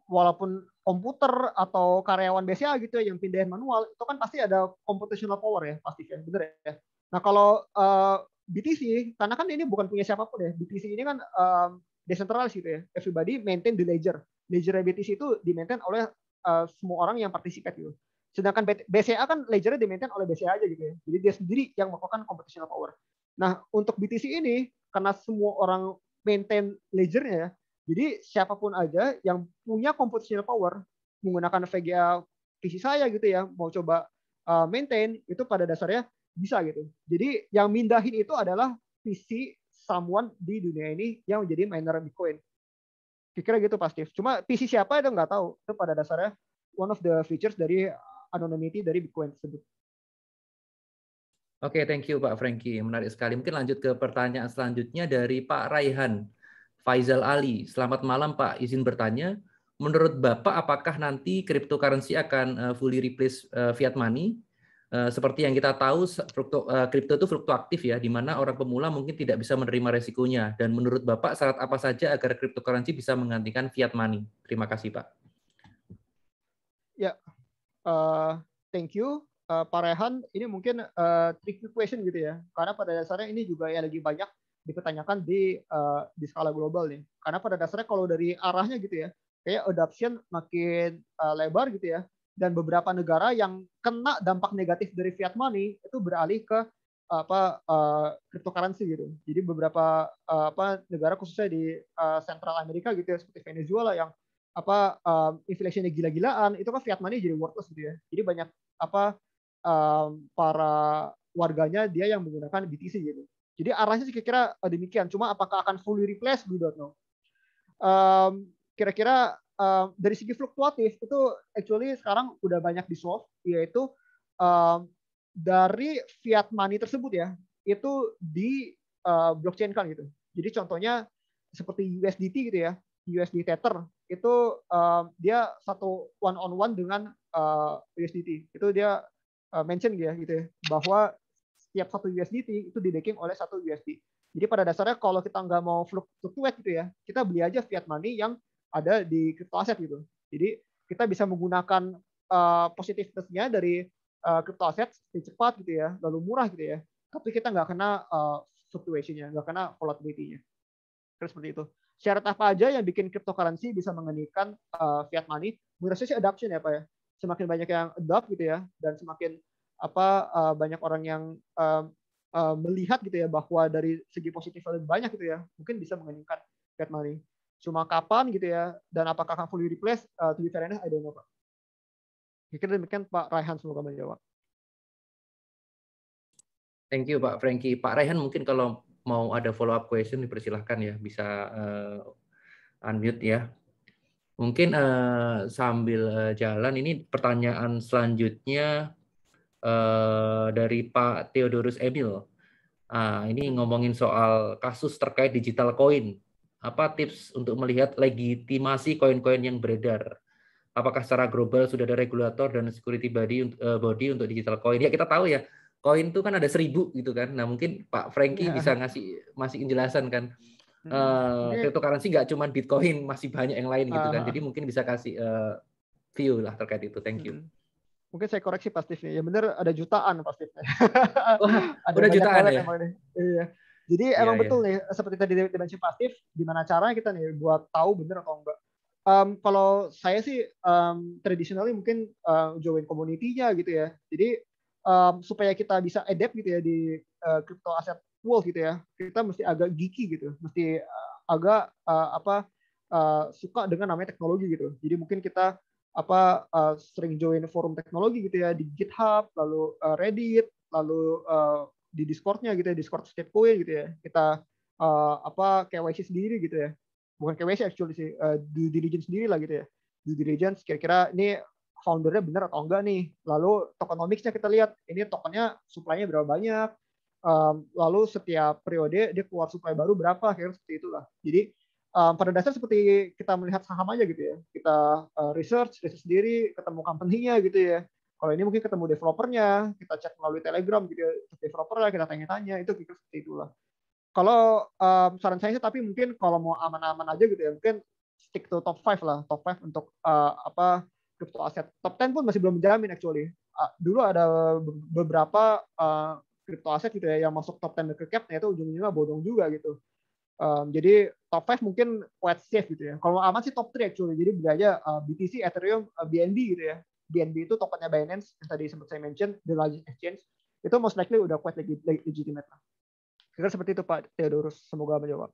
walaupun komputer atau karyawan BCA gitu ya yang pindahin manual itu kan pasti ada computational power ya pasti ya bener ya. Nah kalau uh, eh, BTC karena kan ini bukan punya siapapun ya. BTC ini kan um, decentralized gitu ya. Everybody maintain the ledger. Ledger BTC itu di maintain oleh uh, semua orang yang partisipat gitu. Sedangkan BCA kan ledgernya di maintain oleh BCA aja gitu ya. Jadi dia sendiri yang melakukan computational power. Nah, untuk BTC ini karena semua orang maintain ledgernya, ya. jadi siapapun aja yang punya computational power menggunakan VGA PC saya gitu ya, mau coba uh, maintain itu pada dasarnya bisa gitu. Jadi yang mindahin itu adalah PC someone di dunia ini yang menjadi miner Bitcoin. Kira-kira gitu pasti. Cuma PC siapa itu nggak tahu. Itu pada dasarnya one of the features dari anonymity dari Bitcoin tersebut. Oke, okay, thank you Pak Franky. Menarik sekali. Mungkin lanjut ke pertanyaan selanjutnya dari Pak Raihan Faizal Ali. Selamat malam Pak, izin bertanya. Menurut Bapak, apakah nanti cryptocurrency akan eh, fully replace eh, fiat money? Eh, seperti yang kita tahu eh, kripto itu fluktuatif ya di mana orang pemula mungkin tidak bisa menerima resikonya dan menurut Bapak syarat apa saja agar cryptocurrency bisa menggantikan fiat money terima kasih Pak ya yeah. uh, thank you uh, Pak Rehan ini mungkin uh, tricky question gitu ya karena pada dasarnya ini juga ya lagi banyak dipertanyakan di uh, di skala global nih karena pada dasarnya kalau dari arahnya gitu ya kayak adoption makin uh, lebar gitu ya dan beberapa negara yang kena dampak negatif dari fiat money itu beralih ke apa uh, cryptocurrency gitu. Jadi beberapa uh, apa negara khususnya di uh, eh, Central Amerika gitu ya seperti Venezuela yang apa um, inflationnya gila-gilaan itu kan fiat money jadi worthless gitu ya. Jadi banyak apa um, para warganya dia yang menggunakan BTC gitu. Jadi arahnya sih kira-kira demikian. Cuma apakah akan fully replace? We don't know. Um, kira-kira um, dari segi fluktuatif itu actually sekarang udah banyak di solve yaitu um, dari fiat money tersebut ya itu di uh, blockchain kan gitu. Jadi contohnya seperti USDT gitu ya, USD Tether itu um, dia satu one on one dengan uh, USDT. Itu dia uh, mention gitu ya gitu ya bahwa setiap satu USDT itu backing oleh satu USD. Jadi pada dasarnya kalau kita nggak mau fluktuat gitu ya, kita beli aja fiat money yang ada di crypto aset gitu. Jadi kita bisa menggunakan uh, positivitasnya dari uh, crypto aset cepat gitu ya, lalu murah gitu ya. Tapi kita nggak kena uh, fluctuation-nya, nggak kena volatility-nya. Terus seperti itu. Syarat apa aja yang bikin cryptocurrency bisa mengenikan uh, fiat money? Menurut saya sih adoption ya Pak ya. Semakin banyak yang adopt gitu ya, dan semakin apa uh, banyak orang yang uh, uh, melihat gitu ya bahwa dari segi positif lebih banyak gitu ya, mungkin bisa mengenikan fiat money. Cuma kapan gitu ya, dan apakah akan fully replace, uh, to be fair enough, I don't know, Pak. kira demikian Pak Raihan, semoga menjawab. Thank you Pak Frankie. Pak Raihan mungkin kalau mau ada follow up question dipersilahkan ya, bisa uh, unmute ya. Mungkin uh, sambil uh, jalan ini pertanyaan selanjutnya uh, dari Pak Theodorus Emil. Uh, ini ngomongin soal kasus terkait digital coin. Apa tips untuk melihat legitimasi koin-koin yang beredar? Apakah secara global sudah ada regulator dan security body, eh, body untuk digital coin? Ya kita tahu ya, koin itu kan ada seribu gitu kan. Nah mungkin Pak Franky ya. bisa ngasih masih penjelasan kan. Hmm. Uh, cryptocurrency nggak cuma Bitcoin, masih banyak yang lain gitu uh. kan. Ah. Jadi mungkin bisa kasih uh, view lah terkait itu. Thank you. Hmm mungkin saya koreksi pastinya. ya benar ada jutaan pastinya. oh, ada jutaan ya iya jadi iya, emang yeah. betul nih seperti tadi dimensi pasif, gimana caranya kita nih buat tahu bener atau enggak. Um, kalau saya sih um, mmm, traditionally mungkin uh, join community-nya gitu ya. Jadi um, supaya kita bisa adapt gitu ya di uh, crypto aset world gitu ya. Kita mesti agak geeky gitu, mesti uh, agak uh, apa uh, suka dengan namanya teknologi gitu. Jadi mungkin kita apa uh, sering join forum teknologi gitu ya di GitHub, lalu uh, Reddit, lalu uh, di Discordnya gitu ya, Discord Skateboy gitu ya. Kita uh, apa KYC sendiri gitu ya. Bukan KYC actually sih, uh, due diligence sendiri lah gitu ya. Due diligence kira-kira ini foundernya benar atau enggak nih. Lalu tokenomicsnya kita lihat, ini tokennya supply-nya berapa banyak. Um, lalu setiap periode dia keluar supply baru berapa, kira-kira seperti itulah. Jadi um, pada dasar seperti kita melihat saham aja gitu ya. Kita uh, research, research sendiri, ketemu company-nya gitu ya. Kalau ini mungkin ketemu developernya, kita cek melalui Telegram gitu developer ya, developernya, kita tanya-tanya, itu kira gitu, seperti itulah. Kalau um, saran saya sih tapi mungkin kalau mau aman-aman aja gitu ya, mungkin stick to top 5 lah, top 5 untuk uh, apa crypto aset. Top 10 pun masih belum menjamin actually. Uh, dulu ada beberapa uh, crypto aset gitu ya yang masuk top 10 ke cap, itu ujung-ujungnya bodong juga gitu. Um, jadi top 5 mungkin quite safe gitu ya. Kalau aman sih top 3 actually. Jadi beli aja uh, BTC, Ethereum, uh, BNB gitu ya. BNB itu tokennya Binance yang tadi sempat saya mention the largest exchange itu most likely udah quite legit, legitimate lah. kira seperti itu Pak Theodorus, semoga menjawab.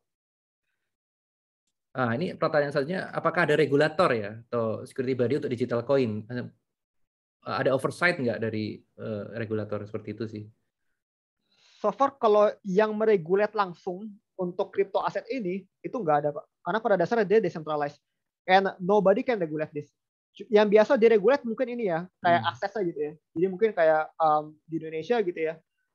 Ah, ini pertanyaan selanjutnya, apakah ada regulator ya atau security body untuk digital coin? Eh, ada oversight nggak dari uh, regulator seperti itu sih? So far kalau yang meregulat langsung untuk crypto aset ini itu nggak ada pak, karena pada dasarnya dia decentralized and nobody can regulate this yang biasa diregulat mungkin ini ya kayak hmm. aksesnya gitu ya jadi mungkin kayak um, di Indonesia gitu ya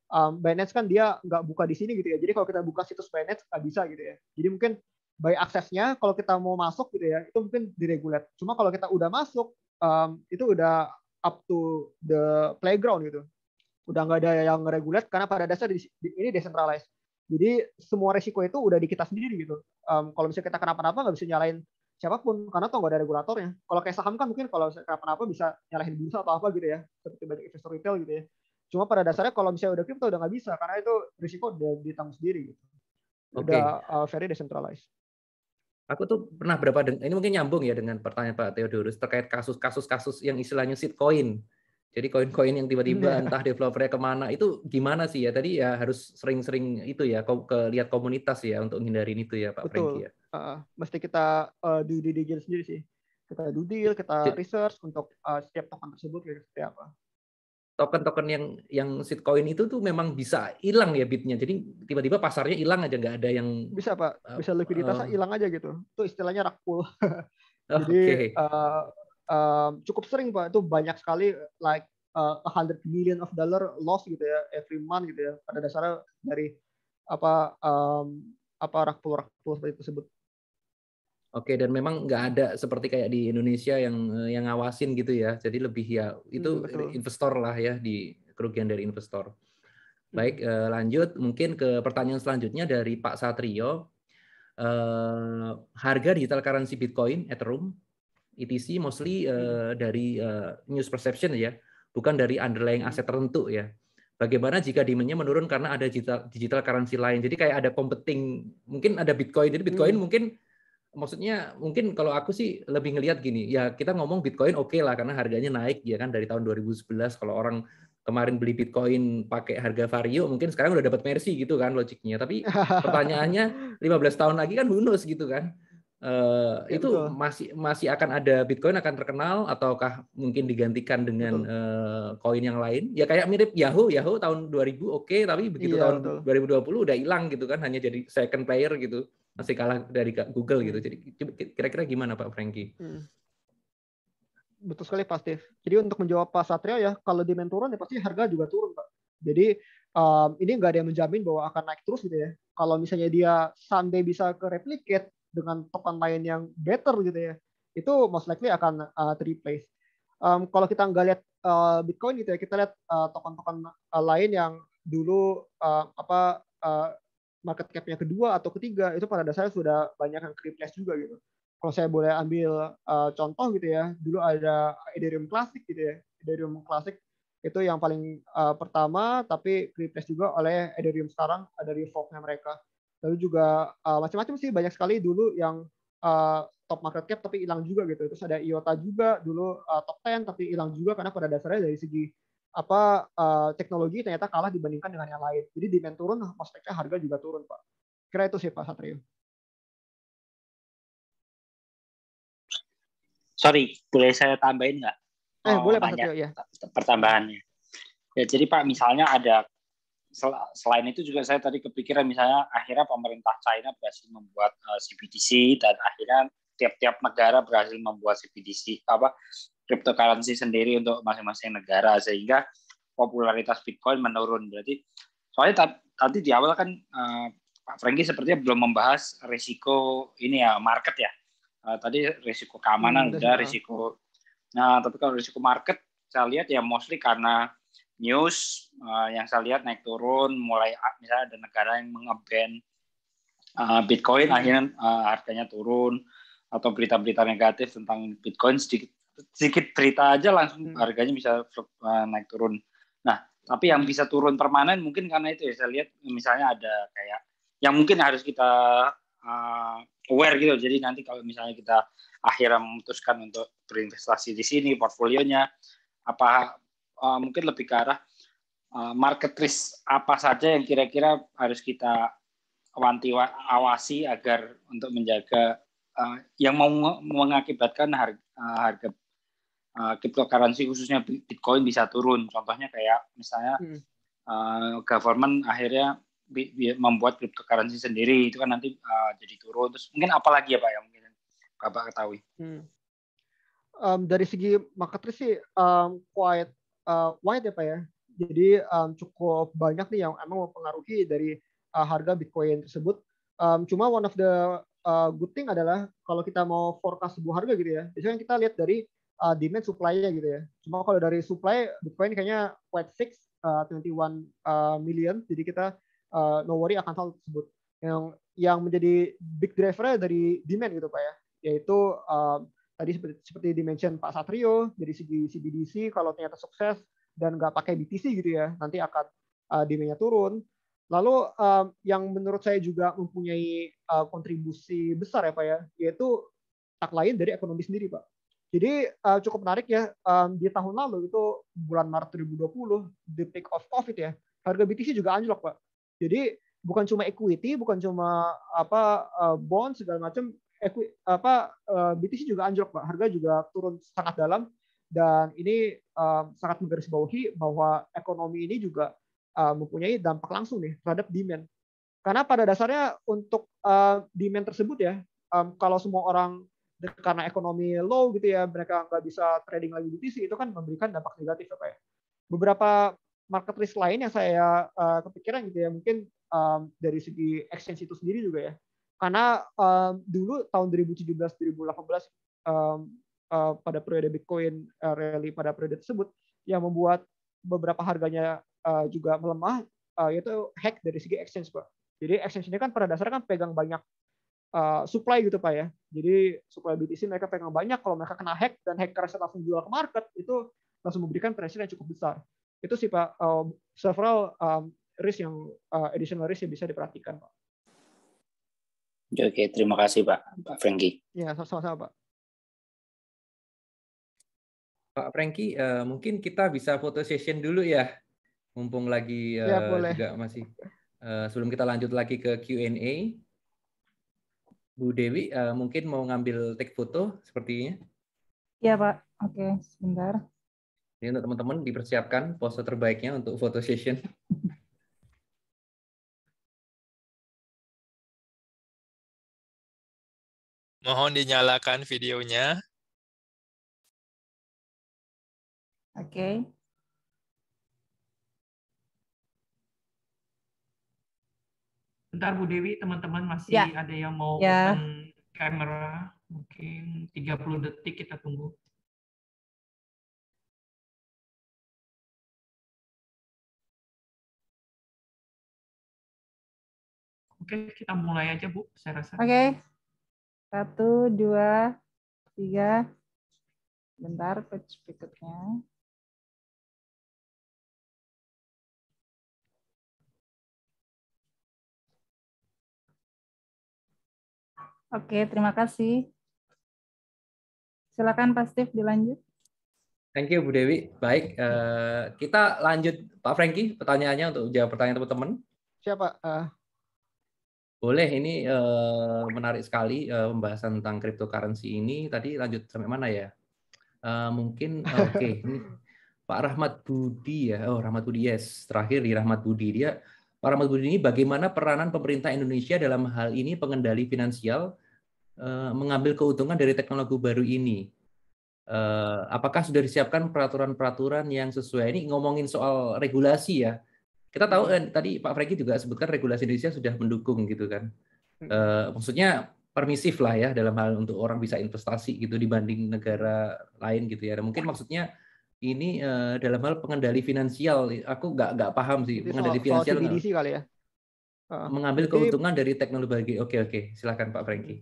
um, Binance kan dia nggak buka di sini gitu ya jadi kalau kita buka situs Binance nggak bisa gitu ya jadi mungkin by aksesnya kalau kita mau masuk gitu ya itu mungkin diregulat cuma kalau kita udah masuk um, itu udah up to the playground gitu udah nggak ada yang regulat karena pada dasarnya ini decentralized jadi semua resiko itu udah di kita sendiri gitu um, kalau misalnya kita kenapa-napa nggak bisa nyalain siapapun karena tuh nggak ada regulatornya. Kalau kayak saham kan mungkin kalau kenapa bisa nyalahin bursa atau apa gitu ya, seperti banyak investor retail gitu ya. Cuma pada dasarnya kalau misalnya udah kripto udah nggak bisa karena itu risiko udah ditanggung sendiri gitu. Udah okay. uh, very decentralized. Aku tuh pernah berapa ini mungkin nyambung ya dengan pertanyaan Pak Theodorus terkait kasus-kasus-kasus yang istilahnya shitcoin. Jadi koin-koin yang tiba-tiba hmm. entah developernya kemana itu gimana sih ya? Tadi ya harus sering-sering itu ya, lihat komunitas ya untuk menghindari itu ya Pak Betul. ya. Eh, mesti kita uh, do due diligence sendiri sih kita do deal kita iya. research untuk uh, setiap token tersebut kayak seperti apa token-token yang yang sitcoin itu tuh memang bisa hilang ya bitnya jadi tiba-tiba pasarnya hilang aja nggak ada yang bisa pak bisa likuiditasnya hilang uh, aja gitu itu istilahnya rakul oh, jadi okay. uh, uh, cukup sering pak itu banyak sekali like a uh, hundred million of dollar loss gitu ya every month gitu ya pada dasarnya dari apa um, apa rakul-rakul seperti tersebut. Oke, dan memang nggak ada seperti kayak di Indonesia yang eh, yang ngawasin gitu ya. Jadi lebih ya itu hmm, Betul. investor lah ya di kerugian dari investor. Hmm. Baik, eh, lanjut mungkin ke pertanyaan selanjutnya dari Pak Satrio. Eh, harga digital currency Bitcoin, Ethereum, ETC mostly hmm. dari news perception ya, bukan dari underlying aset tertentu ya. Bagaimana jika demand-nya menurun karena ada digital, digital currency lain? Jadi kayak ada competing, mungkin ada Bitcoin. Jadi Bitcoin hmm. mungkin maksudnya mungkin kalau aku sih lebih ngelihat gini ya kita ngomong Bitcoin oke okay lah karena harganya naik ya kan dari tahun 2011 kalau orang kemarin beli Bitcoin pakai harga vario mungkin sekarang udah dapat mercy gitu kan logiknya tapi pertanyaannya 15 tahun lagi kan bonus gitu kan uh, itu masih masih akan ada Bitcoin akan terkenal ataukah mungkin digantikan dengan eh, koin uh, yang lain? Ya kayak mirip Yahoo, Yahoo tahun 2000 oke, okay, tapi begitu iya, tahun betul. 2020 udah hilang gitu kan, hanya jadi second player gitu masih kalah dari Google gitu. Jadi kira-kira gimana Pak Franky? Hmm. Betul sekali Pak Jadi untuk menjawab Pak Satria ya, kalau demand turun ya pasti harga juga turun Pak. Jadi um, ini nggak ada yang menjamin bahwa akan naik terus gitu ya. Kalau misalnya dia someday bisa ke replicate dengan token lain yang better gitu ya, itu most likely akan uh, replace. Um, kalau kita nggak lihat uh, Bitcoin gitu ya, kita lihat token eh, token-token uh, lain yang dulu uh, apa uh, market cap-nya kedua atau ketiga itu pada dasarnya sudah banyak yang replace juga gitu. Kalau saya boleh ambil uh, contoh gitu ya, dulu ada Ethereum Classic gitu ya. Ethereum Classic itu yang paling uh, pertama tapi replace juga oleh Ethereum sekarang ada revoke-nya mereka. Lalu juga uh, macam-macam sih banyak sekali dulu yang uh, top market cap tapi hilang juga gitu. Terus ada IOTA juga dulu uh, top 10 tapi hilang juga karena pada dasarnya dari segi apa uh, teknologi ternyata kalah dibandingkan dengan yang lain. Jadi demand turun, prospeknya harga juga turun, Pak. Kira itu sih Pak Satrio. Sorry, boleh saya tambahin nggak? Eh, oh, boleh Pak Satrio, ya. Pertambahannya. Ya, jadi Pak, misalnya ada selain itu juga saya tadi kepikiran misalnya akhirnya pemerintah China berhasil membuat uh, eh, CBDC dan akhirnya tiap-tiap negara berhasil membuat CBDC apa cryptocurrency sendiri untuk masing-masing negara sehingga popularitas Bitcoin menurun. Berarti soalnya tadi di awal kan uh, Pak Franky sepertinya belum membahas risiko ini ya market ya. Uh, tadi risiko keamanan hmm, udah risiko. Nah tapi kalau risiko market saya lihat ya mostly karena news uh, yang saya lihat naik turun mulai misalnya ada negara yang mengeban uh, Bitcoin akhirnya uh, harganya turun atau berita-berita negatif tentang Bitcoin sedikit sedikit berita aja langsung hmm. harganya bisa eh, naik turun. Nah, tapi yang bisa turun permanen mungkin karena itu ya saya lihat misalnya ada kayak yang mungkin harus kita uh, aware gitu. Jadi nanti kalau misalnya kita akhirnya memutuskan untuk berinvestasi di sini portfolionya apa uh, mungkin lebih ke arah uh, market risk apa saja yang kira-kira harus kita wanti awasi agar untuk menjaga uh, yang mau mengakibatkan harga, uh, harga Eh, cryptocurrency khususnya Bitcoin bisa turun. Contohnya kayak misalnya hmm. uh, government akhirnya bi- bi- membuat cryptocurrency sendiri itu kan nanti uh, jadi turun. Terus mungkin apa lagi ya Pak yang mungkin Bapak ketahui. Hmm. Um, dari segi market risk sih um, quite uh, wide ya Pak ya. Jadi um, cukup banyak nih yang emang mempengaruhi dari uh, harga Bitcoin tersebut. Um, cuma one of the uh, good thing adalah kalau kita mau forecast sebuah harga gitu ya, biasanya kita lihat dari uh, demand supply-nya gitu ya. Cuma kalau dari supply Bitcoin kayaknya quite fix uh, 21 uh, million jadi kita uh, no worry akan hal tersebut. Yang yang menjadi big driver dari demand gitu Pak ya, yaitu uh, tadi seperti, seperti dimention Pak Satrio dari segi CBDC kalau ternyata sukses dan nggak pakai BTC gitu ya, nanti akan uh, demand-nya turun. Lalu um, yang menurut saya juga mempunyai uh, kontribusi besar ya Pak ya, yaitu tak lain dari ekonomi sendiri Pak jadi uh, cukup menarik ya um, di tahun lalu itu bulan Maret 2020 the peak of COVID ya harga BTC juga anjlok pak. Jadi bukan cuma equity, bukan cuma apa uh, bond segala macam, apa uh, BTC juga anjlok pak. Harga juga turun sangat dalam dan ini um, sangat menggarisbawahi bahwa ekonomi ini juga uh, mempunyai dampak langsung nih terhadap demand. Karena pada dasarnya untuk uh, demand tersebut ya, um, kalau semua orang karena ekonomi low gitu ya mereka nggak bisa trading lagi BTC itu kan memberikan dampak negatif apa ya, ya beberapa market risk lain yang saya uh, kepikiran gitu ya mungkin um, dari segi exchange itu sendiri juga ya karena um, dulu tahun 2017 2018 um, uh, pada periode Bitcoin uh, rally pada periode tersebut yang membuat beberapa harganya uh, juga melemah uh, yaitu hack dari segi exchange pak jadi exchange ini kan pada dasarnya kan pegang banyak Eh, supply gitu Pak ya. Jadi supply BTC mereka pegang banyak, kalau mereka kena hack dan hackers langsung jual ke market, itu langsung memberikan pressure yang cukup besar. Itu sih Pak, um, several um, risk yang uh, additional risk yang bisa diperhatikan Pak. Ya, oke, terima kasih Pak, Pak Franky. Ya, sama-sama Pak. Pak Franky, uh, mungkin kita bisa foto session dulu ya, mumpung lagi ya, boleh. juga masih. Uh, sebelum kita lanjut lagi ke Q&A, Bu Dewi uh, mungkin mau ngambil take foto seperti ini? Iya Pak, oke sebentar. Ini untuk teman-teman dipersiapkan pose terbaiknya untuk foto session. Mohon dinyalakan videonya. Oke. Okay. Bentar Bu Dewi, teman-teman masih ya. ada yang mau ya. open kamera. Mungkin 30 detik kita tunggu. Oke, kita mulai aja Bu, saya rasa. Oke. Satu, dua, tiga. Bentar, speakernya. Oke, terima kasih. Silakan Pak Steve dilanjut. Thank you Bu Dewi. Baik, uh, kita lanjut Pak Franky pertanyaannya untuk jawab pertanyaan teman-teman. Siapa? Uh... Boleh, ini uh, menarik sekali uh, pembahasan tentang cryptocurrency ini. Tadi lanjut sampai mana ya? Uh, mungkin oke okay. Pak Rahmat Budi ya. Oh, Rahmat Budi yes. Terakhir di Rahmat Budi dia Pak Rahmat Budi ini bagaimana peranan pemerintah Indonesia dalam hal ini pengendali finansial eh, mengambil keuntungan dari teknologi baru ini. Eh, apakah sudah disiapkan peraturan-peraturan yang sesuai? Ini ngomongin soal regulasi ya. Kita tahu kan tadi Pak Freki juga sebutkan regulasi Indonesia sudah mendukung gitu kan. Hmm. maksudnya permisif lah ya dalam hal untuk orang bisa investasi gitu dibanding negara lain gitu ya. mungkin iya. maksudnya ini uh, dalam hal pengendali finansial aku nggak nggak paham sih pengendali soal, finansial soal CBDC kali ya uh, mengambil Jadi, keuntungan dari teknologi oke oke silakan Pak Franky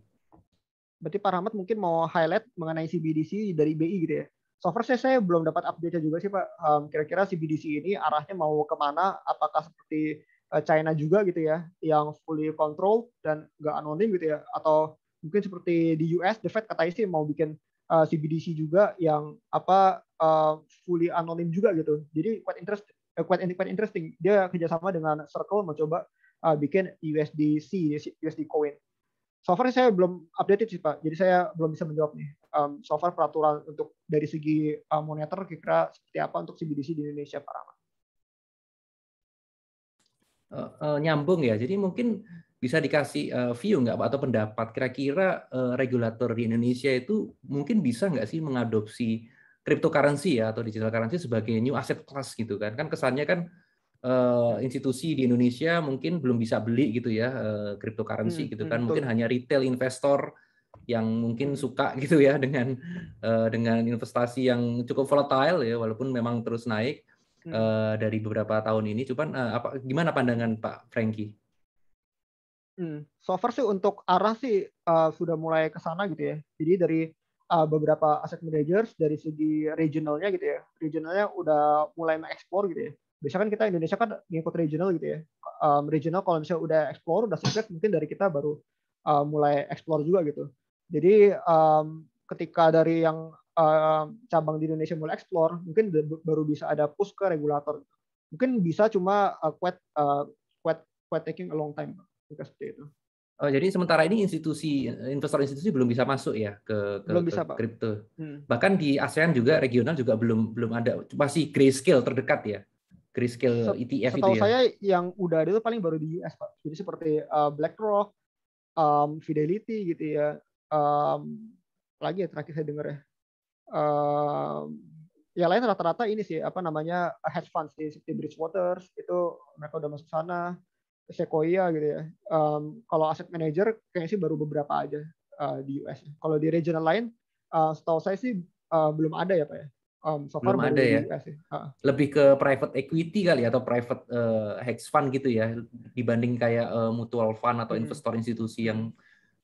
berarti Pak Rahmat mungkin mau highlight mengenai CBDC dari BI gitu ya so far saya, saya belum dapat update nya juga sih Pak um, kira-kira CBDC ini arahnya mau kemana apakah seperti eh, China juga gitu ya yang fully control dan nggak anonim gitu ya atau mungkin seperti di US the Fed katanya sih mau bikin uh, eh, CBDC juga yang apa uh, fully anonim juga gitu. Jadi quite interest uh, quite, quite interesting. Dia kerjasama dengan Circle mencoba uh, bikin USDC USD coin. So far saya belum updated sih Pak. Jadi saya belum bisa menjawab nih. Um, so far peraturan untuk dari segi uh, monitor kira-kira seperti apa untuk CBDC di Indonesia Pak Rama? Uh, eh, uh, eh, nyambung ya. Jadi mungkin bisa dikasih uh, view nggak Pak, atau pendapat kira-kira uh, regulator di Indonesia itu mungkin bisa nggak sih mengadopsi cryptocurrency ya atau digital currency sebagai new asset class gitu kan. Kan kesannya kan uh, institusi di Indonesia mungkin belum bisa beli gitu ya uh, cryptocurrency hmm, gitu hmm, kan. Hmm, mungkin hanya retail investor yang mungkin suka gitu ya dengan uh, dengan investasi yang cukup volatile ya walaupun memang terus naik uh, dari beberapa tahun ini. Cuman uh, apa gimana pandangan Pak Franky? Hmm, so far sih untuk arah sih uh, sudah mulai ke sana gitu ya. Jadi dari uh, beberapa aset managers dari segi regionalnya gitu ya. Regionalnya udah mulai mengeksplor gitu ya. Biasanya kan kita Indonesia kan ngikut regional gitu ya. Um, regional kalau misalnya udah ekspor, udah sukses, mungkin dari kita baru uh, mulai ekspor juga gitu. Jadi um, ketika dari yang um, cabang di Indonesia mulai ekspor, mungkin baru bisa ada push ke regulator. Mungkin bisa cuma uh, quite, uh, quite, quite taking a long time. Gitu, seperti itu. Oh, jadi sementara ini institusi investor institusi belum bisa masuk ya ke, ke, belum bisa, Pak. kripto. Hmm. Bahkan di ASEAN juga regional juga belum belum ada masih grayscale terdekat ya. Grayscale Set, e ETF setahu itu ya. saya yang udah ada itu paling baru di US, Pak. Jadi seperti uh, BlackRock, um, Fidelity gitu ya. Um, lagi ya terakhir saya dengar ya. Um, ya lain rata-rata ini sih apa namanya hedge fund sih, seperti Bridgewater itu mereka udah masuk sana Sequoia gitu ya. Um, kalau aset manager kayaknya sih baru beberapa aja uh, di US. Kalau di regional lain, uh, setahu saya sih uh, belum ada ya pak ya. Um, so far belum ada ya. US, Uh. Lebih ke private equity kali ya, atau private uh, hedge fund gitu ya, dibanding kayak uh, mutual fund atau hmm. investor institusi yang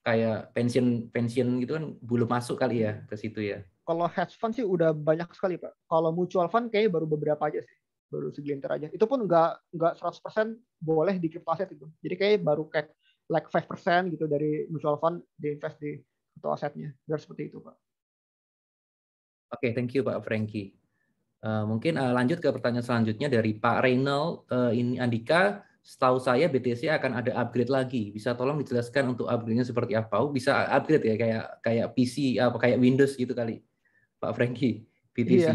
kayak pension pension gitu kan belum masuk kali ya ke situ ya. Kalau hedge fund sih udah banyak sekali pak. Kalau mutual fund kayaknya baru beberapa aja sih, baru segelintir aja. Itu pun nggak nggak 100% boleh di crypto aset itu. Jadi kayak baru kayak like 5% gitu dari mutual fund di invest di crypto asetnya. Biar seperti itu, Pak. Oke, okay, thank you Pak Frankie. Uh, mungkin uh, lanjut ke pertanyaan selanjutnya dari Pak Reynal uh, eh, ini Andika. Setahu saya BTC akan ada upgrade lagi. Bisa tolong dijelaskan untuk upgrade-nya seperti apa? Oh, bisa upgrade ya kayak kayak PC apa kayak Windows gitu kali, Pak Frankie. BTC. Iya.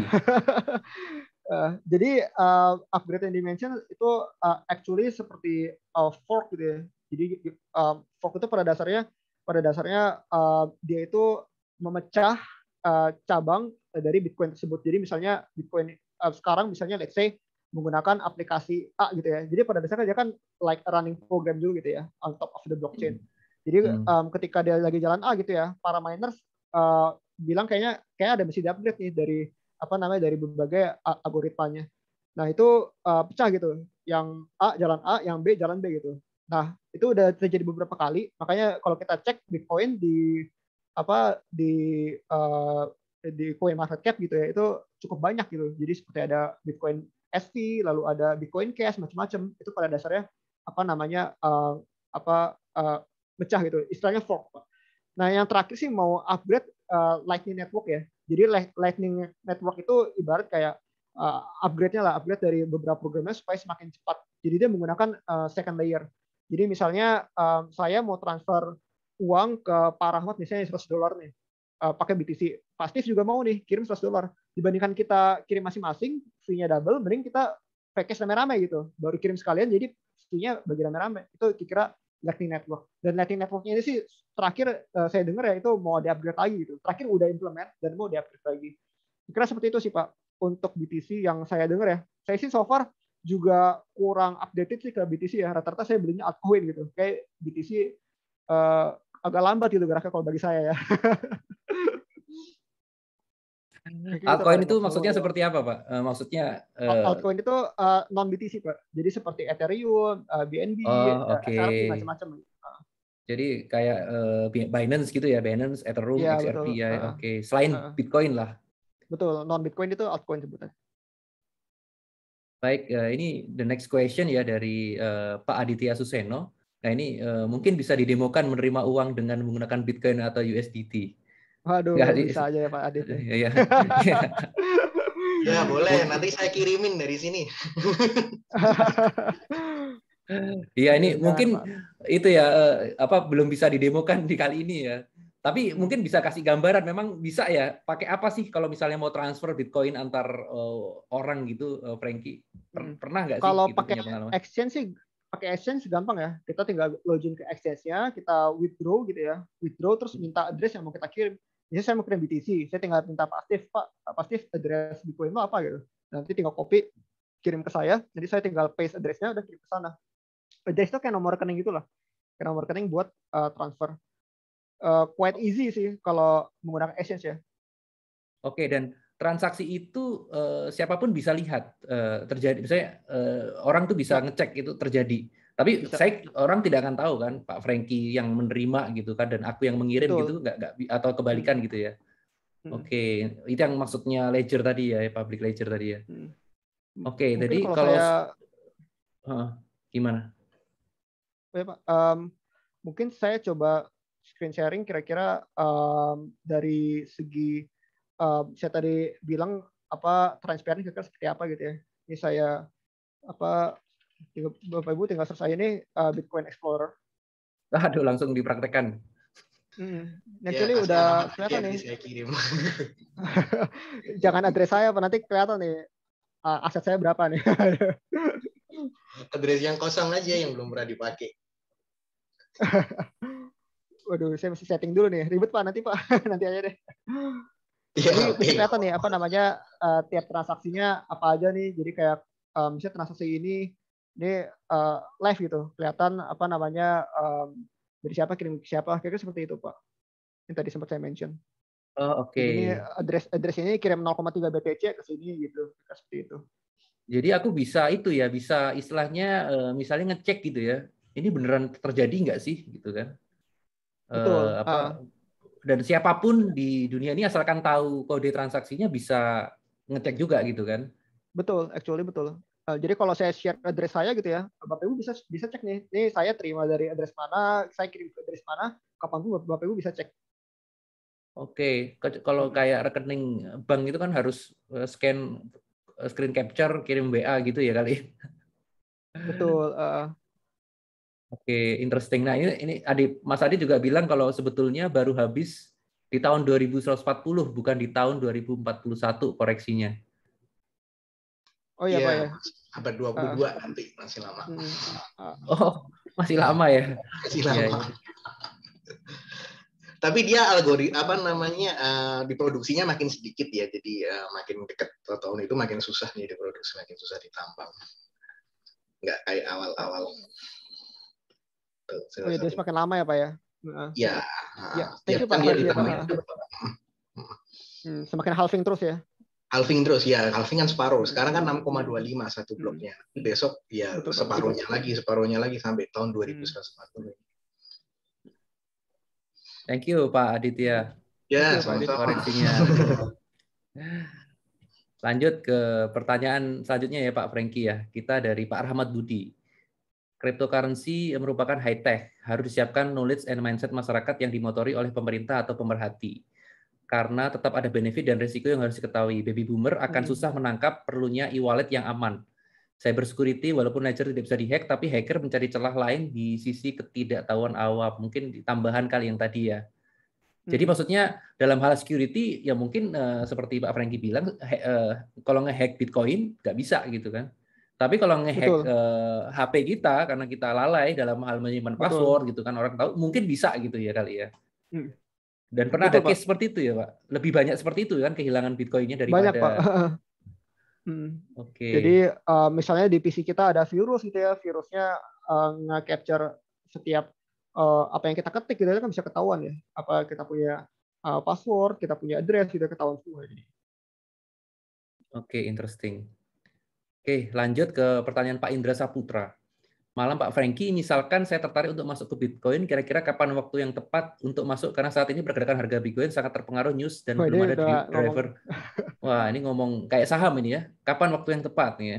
Uh, jadi uh, upgrade yang dimention itu uh, actually seperti uh, fork gitu ya. Jadi uh, fork itu pada dasarnya pada dasarnya uh, dia itu memecah uh, cabang dari Bitcoin tersebut. Jadi misalnya Bitcoin uh, sekarang misalnya let's say menggunakan aplikasi A gitu ya. Jadi pada dasarnya dia kan like running program dulu gitu ya on top of the blockchain. Hmm. Jadi yeah. Hmm. um, ketika dia lagi jalan A gitu ya, para miners uh, bilang kayaknya kayak ada mesti di upgrade nih dari apa namanya dari berbagai algoritmanya. Nah itu uh, pecah gitu, yang A jalan A, yang B jalan B gitu. Nah itu udah terjadi beberapa kali, makanya kalau kita cek Bitcoin di apa di uh, di coin market cap gitu ya itu cukup banyak gitu. Jadi seperti ada Bitcoin ST, lalu ada Bitcoin Cash macam-macam. Itu pada dasarnya apa namanya uh, apa uh, pecah gitu, istilahnya fork. Nah yang terakhir sih mau upgrade uh, Lightning Network ya. Jadi Lightning Network itu ibarat kayak uh, upgrade-nya lah, upgrade dari beberapa programnya supaya semakin cepat. Jadi dia menggunakan uh, second layer. Jadi misalnya um, saya mau transfer uang ke Pak Rahmat misalnya 100 dolar nih, uh, pakai BTC. Pasti juga mau nih kirim 100 dolar. Dibandingkan kita kirim masing-masing, fee-nya double, mending kita package rame-rame gitu. Baru kirim sekalian, jadi fee-nya bagi rame-rame. Itu kira-kira Lightning Network. Dan Lightning Network-nya ini sih terakhir uh, saya dengar ya itu mau diupgrade lagi gitu. Terakhir udah implement dan mau diupgrade lagi. Kira seperti itu sih Pak untuk BTC yang saya dengar ya. Saya sih so far juga kurang updated sih ke BTC ya. Rata-rata saya belinya altcoin gitu. Kayak BTC uh, eh, agak lambat gitu geraknya kalau bagi saya ya. Gitu, altcoin itu maksudnya seperti apa pak? Uh, maksudnya uh... altcoin itu uh, non BTC pak. Jadi seperti Ethereum, uh, BNB, oh, okay. macam-macam. Jadi kayak uh, Binance gitu ya, Binance, Ethereum, ya, XRP betul. ya. Uh, Oke, okay. selain uh, Bitcoin lah. Betul, non Bitcoin itu altcoin sebutannya. Baik, uh, ini the next question ya dari uh, Pak Aditya Suseno. Nah ini uh, mungkin bisa didemokan menerima uang dengan menggunakan Bitcoin atau USDT. Waduh, Gak, ya, bisa aja ya Pak Aditya. Iya. iya. ya. ya boleh, nanti saya kirimin dari sini. Iya ini Benar, iya, mungkin Pak. itu ya eh, apa belum bisa didemokan di kali ini ya. Tapi mungkin bisa kasih gambaran memang bisa ya pakai apa sih kalau misalnya mau transfer Bitcoin antar uh, orang gitu uh, Frankie? Per hmm. pernah nggak sih? Kalau gitu pakai exchange sih pakai exchange gampang ya. Kita tinggal login ke exchange-nya, kita withdraw gitu ya. Withdraw terus minta address yang mau kita kirim. misalnya saya mau kirim BTC, saya tinggal minta Pak Steve, Pak, Pak address Bitcoin apa gitu. Nanti tinggal copy kirim ke saya. Jadi saya tinggal paste addressnya udah kirim ke sana Jax eh, itu kayak nomor rekening gitu lah. Kayak nomor rekening buat uh, transfer. Uh, quite easy sih kalau menggunakan exchange ya. Oke, dan transaksi itu uh, siapapun bisa lihat uh, terjadi. Misalnya uh, orang tuh bisa ya. ngecek itu terjadi. Tapi bisa. saya orang tidak akan tahu kan Pak Franky yang menerima gitu kan dan aku yang mengirim Betul. gitu nggak nggak atau kebalikan hmm. gitu ya. Hmm. Oke, okay. itu yang maksudnya ledger tadi ya, public ledger tadi ya. Hmm. Oke, okay, jadi kalau, kalau saya... huh, gimana? Oh ya Pak. Um, mungkin saya coba screen sharing kira-kira um, dari segi um, saya tadi bilang apa transparan kira-kira seperti apa gitu ya. Ini saya apa Bapak Ibu tinggal selesai ini uh, Bitcoin Explorer. Aduh langsung dipraktekkan. Hmm. Actually ya, udah kelihatan nih. Saya kirim. Jangan address saya, Pak. Nanti kelihatan nih eh, aset saya berapa nih. address yang kosong aja yang belum pernah dipakai. Waduh, saya masih setting dulu nih. Ribet Pak, nanti Pak. nanti aja deh. Ya, jadi okay. kelihatan nih apa namanya uh, tiap transaksinya apa aja nih. Jadi kayak um, misalnya transaksi ini ini uh, live gitu. Kelihatan apa namanya um, dari siapa kirim ke siapa. Kayaknya kira seperti itu, Pak. Yang tadi sempat saya mention. Oh, oke. Okay. ini address address ini kirim 0,3 BTC ke sini gitu. Seperti itu. Jadi aku bisa itu ya, bisa istilahnya eh, misalnya ngecek gitu ya. Ini beneran terjadi nggak sih gitu kan? Eh, betul. Uh, apa, uh. Dan siapapun di dunia ini asalkan tahu kode transaksinya bisa ngecek juga gitu kan? Betul, actually betul. Eh, jadi kalau saya share address saya gitu ya, Bapak Ibu bisa bisa cek nih. Ini saya terima dari address mana, saya kirim ke address mana, kapan pun Bapak Ibu bisa cek. Oke, kalau kayak rekening bank itu kan harus scan Eh, screen capture kirim WA gitu ya kali. Betul. Uh. Oke, okay, interesting. Nah ini, ini Adi, Mas Adi juga bilang kalau sebetulnya baru habis di tahun 2140 bukan di tahun 2041 koreksinya. Oh iya, iya ya, Pak ya. Abad 22 uh. nanti masih lama. Uh. Oh, masih lama ya. Masih lama. Ya, ya tapi dia algori apa namanya uh, diproduksinya makin sedikit ya jadi uh, makin dekat tahun itu makin susah nih diproduksi makin susah ditambang nggak kayak awal-awal oh, ya, jadi semakin lama ya pak ya ya, ya thank iya, pak, ya, semakin halving terus ya halving terus ya halving kan separuh hmm. sekarang kan 6,25 satu bloknya besok ya separuhnya lagi separuhnya lagi sampai tahun 2040 hmm. Thank you Pak Aditya. Ya, yeah, sama-sama. Lanjut ke pertanyaan selanjutnya ya Pak Franky ya. Kita dari Pak Rahmat Budi. Cryptocurrency merupakan high tech, harus disiapkan knowledge and mindset masyarakat yang dimotori oleh pemerintah atau pemerhati. Karena tetap ada benefit dan risiko yang harus diketahui. Baby boomer akan hmm. susah menangkap perlunya e-wallet yang aman cyber security walaupun ledger tidak bisa dihack tapi hacker mencari celah lain di sisi ketidaktahuan awam mungkin tambahan kali yang tadi ya jadi hmm. maksudnya dalam hal security ya mungkin uh, seperti Pak Franky bilang uh, kalau ngehack Bitcoin nggak bisa gitu kan tapi kalau ngehack uh, eh, HP kita karena kita lalai dalam hal menyimpan Betul. password gitu kan orang tahu mungkin bisa gitu ya kali ya hmm. dan pernah Betul, ada Pak. case seperti itu ya Pak lebih banyak seperti itu kan kehilangan Bitcoinnya daripada banyak, Pak. Oke. Okay. Jadi uh, misalnya di PC kita ada virus gitu ya, virusnya uh, nge-capture setiap uh, apa yang kita ketik gitu ya, kan bisa ketahuan ya. Apa kita punya uh, password, kita punya address gitu ya, ketahuan semua. Jadi. Oke, okay, interesting. Oke, okay, lanjut ke pertanyaan Pak Indra Saputra malam Pak Franky, misalkan saya tertarik untuk masuk ke Bitcoin, kira-kira kapan waktu yang tepat untuk masuk? Karena saat ini pergerakan harga Bitcoin sangat terpengaruh news dan oh, belum ada driver. Ngomong. Wah, ini ngomong kayak saham ini ya. Kapan waktu yang tepat nih ya?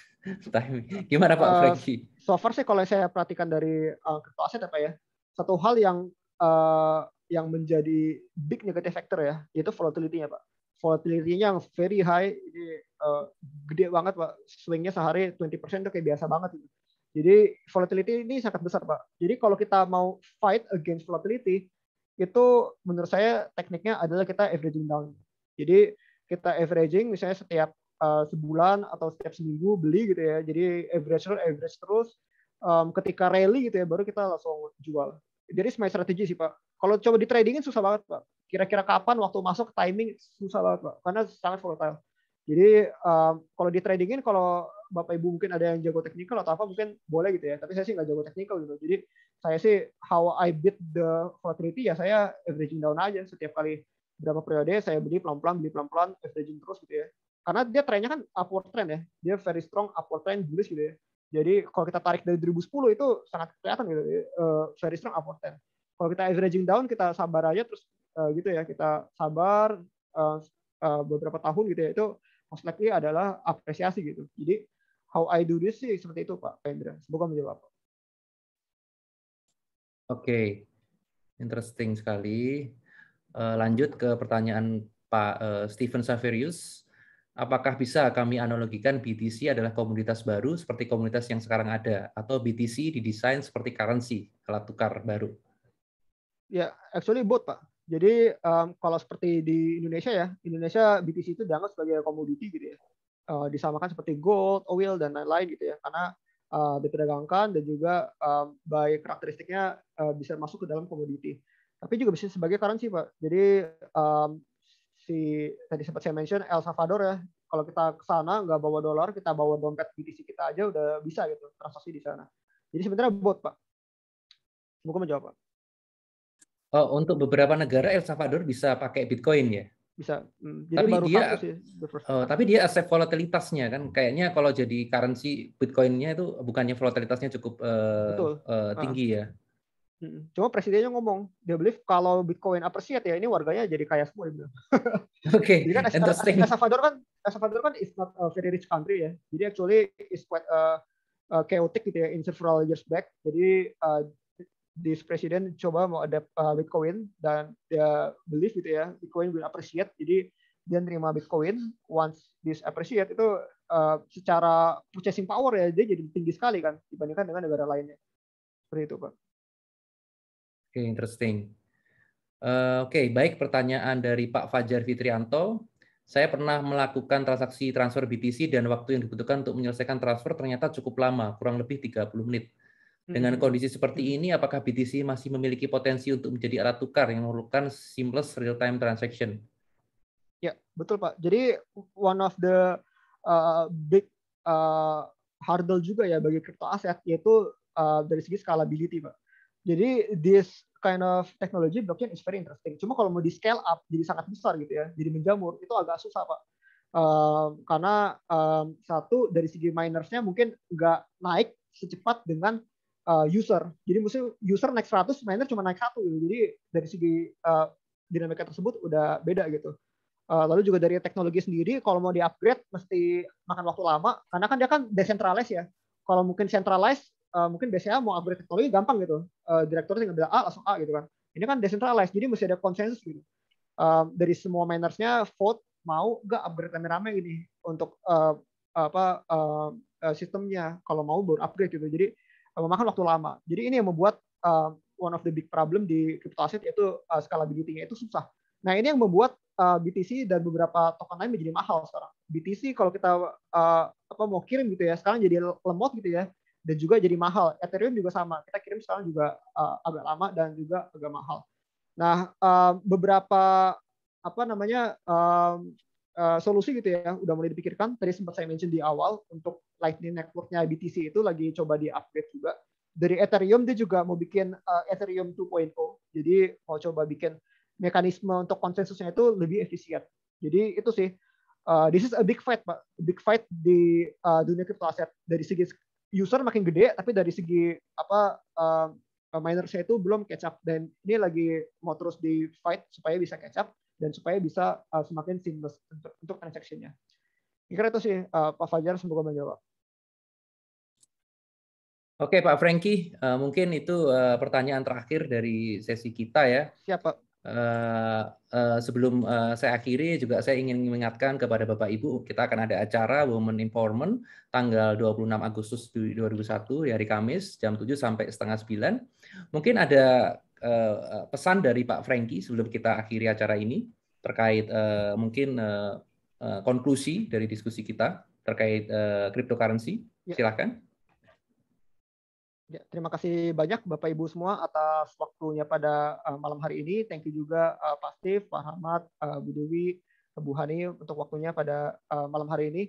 Timing. Gimana Pak uh, Franky? So far sih kalau saya perhatikan dari uh, crypto aset apa ya, ya, satu hal yang uh, yang menjadi big negative factor ya, yaitu volatility-nya Pak. Volatility-nya yang very high, ini uh, gede banget Pak. Swing-nya sehari 20% itu kayak biasa banget. Gitu jadi volatility ini sangat besar, Pak. Jadi kalau kita mau fight against volatility, itu menurut saya tekniknya adalah kita averaging down. Jadi kita averaging misalnya setiap uh, sebulan atau setiap seminggu beli gitu ya. Jadi average terus, average terus. Um, ketika rally gitu ya, baru kita langsung jual. Jadi semacam strategi sih, Pak. Kalau coba di tradingin susah banget, Pak. Kira-kira kapan waktu masuk timing susah banget, Pak. Karena sangat volatile. Jadi um, kalau di tradingin kalau bapak ibu mungkin ada yang jago teknikal atau apa mungkin boleh gitu ya tapi saya sih nggak jago teknikal gitu jadi saya sih how I beat the volatility ya saya averaging down aja setiap kali berapa periode saya beli pelan-pelan beli pelan-pelan averaging terus gitu ya karena dia trennya kan upward trend ya dia very strong upward trend bullish gitu ya jadi kalau kita tarik dari 2010 itu sangat kelihatan gitu uh, very strong upward trend kalau kita averaging down kita sabar aja terus uh, gitu ya kita sabar uh, uh, beberapa tahun gitu ya itu most likely adalah apresiasi gitu. Jadi how I do this sih seperti itu Pak Pendra. Semoga menjawab. Oke, okay. interesting sekali. Eh, lanjut ke pertanyaan Pak uh, eh, Stephen Saverius. Apakah bisa kami analogikan BTC adalah komunitas baru seperti komunitas yang sekarang ada, atau BTC didesain seperti currency, alat tukar baru? Ya, yeah, actually both, Pak. Jadi um, kalau seperti di Indonesia ya, Indonesia BTC itu dianggap sebagai komoditi gitu ya Eh, disamakan seperti gold, oil dan lain-lain gitu ya karena uh, diperdagangkan dan juga uh, by karakteristiknya uh, bisa masuk ke dalam komoditi. Tapi juga bisa sebagai currency pak. Jadi um, si tadi sempat saya mention El Salvador ya kalau kita ke sana nggak bawa dolar kita bawa dompet BTC kita aja udah bisa gitu transaksi di sana. Jadi sebenarnya bot pak. Semoga menjawab pak. Oh, untuk beberapa negara El Salvador bisa pakai Bitcoin ya? bisa mm, jadi tapi baru dia sih, uh, tapi dia aset volatilitasnya kan kayaknya kalau jadi currency bitcoinnya itu bukannya volatilitasnya cukup uh, Betul. Uh, tinggi uh. ya cuma presidennya ngomong dia believe kalau bitcoin appreciate ya ini warganya jadi kaya semua oke okay. jadi kan Salvador kan El Salvador kan is not a very rich country ya jadi actually is quite uh, uh, chaotic gitu ya in several years back jadi uh, this president coba mau adapt uh, eh, Bitcoin dan dia believe gitu ya Bitcoin will appreciate jadi dia terima Bitcoin once this appreciate itu uh, secara purchasing power ya dia jadi tinggi sekali kan dibandingkan dengan negara lainnya seperti itu pak. Oke okay, interesting. Uh, Oke okay, baik pertanyaan dari Pak Fajar Fitrianto. Saya pernah melakukan transaksi transfer BTC dan waktu yang dibutuhkan untuk menyelesaikan transfer ternyata cukup lama, kurang lebih 30 menit. Dengan hmm. kondisi seperti hmm. ini, apakah BTC masih memiliki potensi untuk menjadi alat tukar yang memerlukan seamless real-time transaction? Ya, betul Pak. Jadi one of the uh, big uh, hurdle juga ya bagi crypto aset yaitu uh, dari segi scalability Pak. Jadi this kind of technology blockchain is very interesting. Cuma kalau mau di scale up jadi sangat besar gitu ya, jadi menjamur itu agak susah Pak. Uh, karena um, satu dari segi minersnya mungkin nggak naik secepat dengan Eh, user. Jadi mesti user naik 100, miner cuma naik satu. Gitu. Jadi dari segi uh, dinamika tersebut udah beda gitu. Uh, lalu juga dari teknologi sendiri, kalau mau di-upgrade mesti makan waktu lama, karena kan dia kan decentralized ya. Kalau mungkin centralized, uh, mungkin biasanya mau upgrade teknologi gampang gitu. Uh, direktur tinggal bilang A, langsung A gitu kan. Ini kan decentralized, jadi mesti ada konsensus gitu. Um, dari semua minersnya vote mau nggak upgrade rame-rame gini untuk uh, apa uh, sistemnya. Kalau mau baru upgrade gitu. Jadi memakan eh, waktu lama. Jadi ini yang membuat uh, one of the big problem di crypto asset yaitu uh, scalability-nya itu susah. Nah, ini yang membuat uh, BTC dan beberapa token lain menjadi mahal sekarang. BTC kalau kita uh, apa mau kirim gitu ya, sekarang jadi lemot gitu ya dan juga jadi mahal. Ethereum juga sama. Kita kirim sekarang juga uh, agak lama dan juga agak mahal. Nah, uh, beberapa apa namanya uh, uh, solusi gitu ya udah mulai dipikirkan. Tadi sempat saya mention di awal untuk Lightning Network-nya BTC itu lagi coba di-upgrade juga. Dari Ethereum dia juga mau bikin uh, Ethereum 2.0. Jadi mau coba bikin mekanisme untuk konsensusnya itu lebih efisien. Jadi itu sih uh, this is a big fight, Pak. Big fight di uh, dunia crypto aset dari segi user makin gede tapi dari segi apa uh, itu belum catch up dan ini lagi mau terus di fight supaya bisa catch up dan supaya bisa uh, semakin seamless untuk, untuk transaksinya. Kira itu sih uh, Pak Fajar semoga menjawab. Oke Pak Franky, uh, mungkin itu uh, pertanyaan terakhir dari sesi kita ya. Siap Pak. Uh, uh, sebelum uh, saya akhiri juga saya ingin mengingatkan kepada Bapak Ibu kita akan ada acara Women Empowerment tanggal 26 Agustus 2001 hari Kamis jam 7 sampai setengah 9. Mungkin ada uh, pesan dari Pak Franky sebelum kita akhiri acara ini terkait uh, mungkin uh, uh, konklusi dari diskusi kita terkait uh, cryptocurrency. Ya. Silakan. Ya, terima kasih banyak Bapak Ibu semua atas waktunya pada uh, malam hari ini. Thank you juga uh, Pak Steve, Pak Ahmad, uh, eh, Bu Dewi, Bu Hani untuk waktunya pada uh, malam hari ini.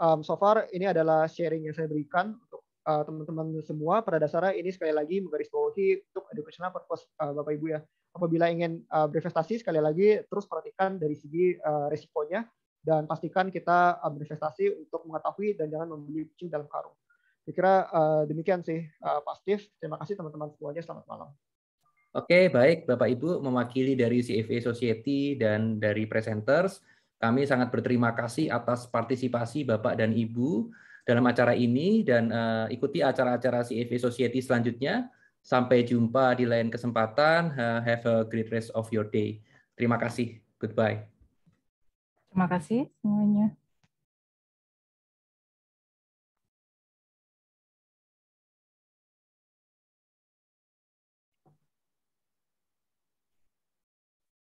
Um, so far ini adalah sharing yang saya berikan untuk teman teman-teman semua. Pada dasarnya ini sekali lagi menggarisbawahi untuk educational purpose uh, Bapak Ibu ya. Apabila ingin uh, berinvestasi sekali lagi terus perhatikan dari segi uh, risikonya dan pastikan kita berinvestasi untuk mengetahui dan jangan membeli kucing dalam karung. Saya kira uh, demikian sih uh, Pak Steve. Terima kasih teman-teman semuanya. Selamat malam. Oke, baik Bapak Ibu mewakili dari CFA e Society dan dari presenters, kami sangat berterima kasih atas partisipasi Bapak dan Ibu dalam acara ini dan uh, ikuti acara-acara CFA e Society selanjutnya. Sampai jumpa di lain kesempatan. Uh, have a great rest of your day. Terima kasih. Goodbye. Terima kasih semuanya.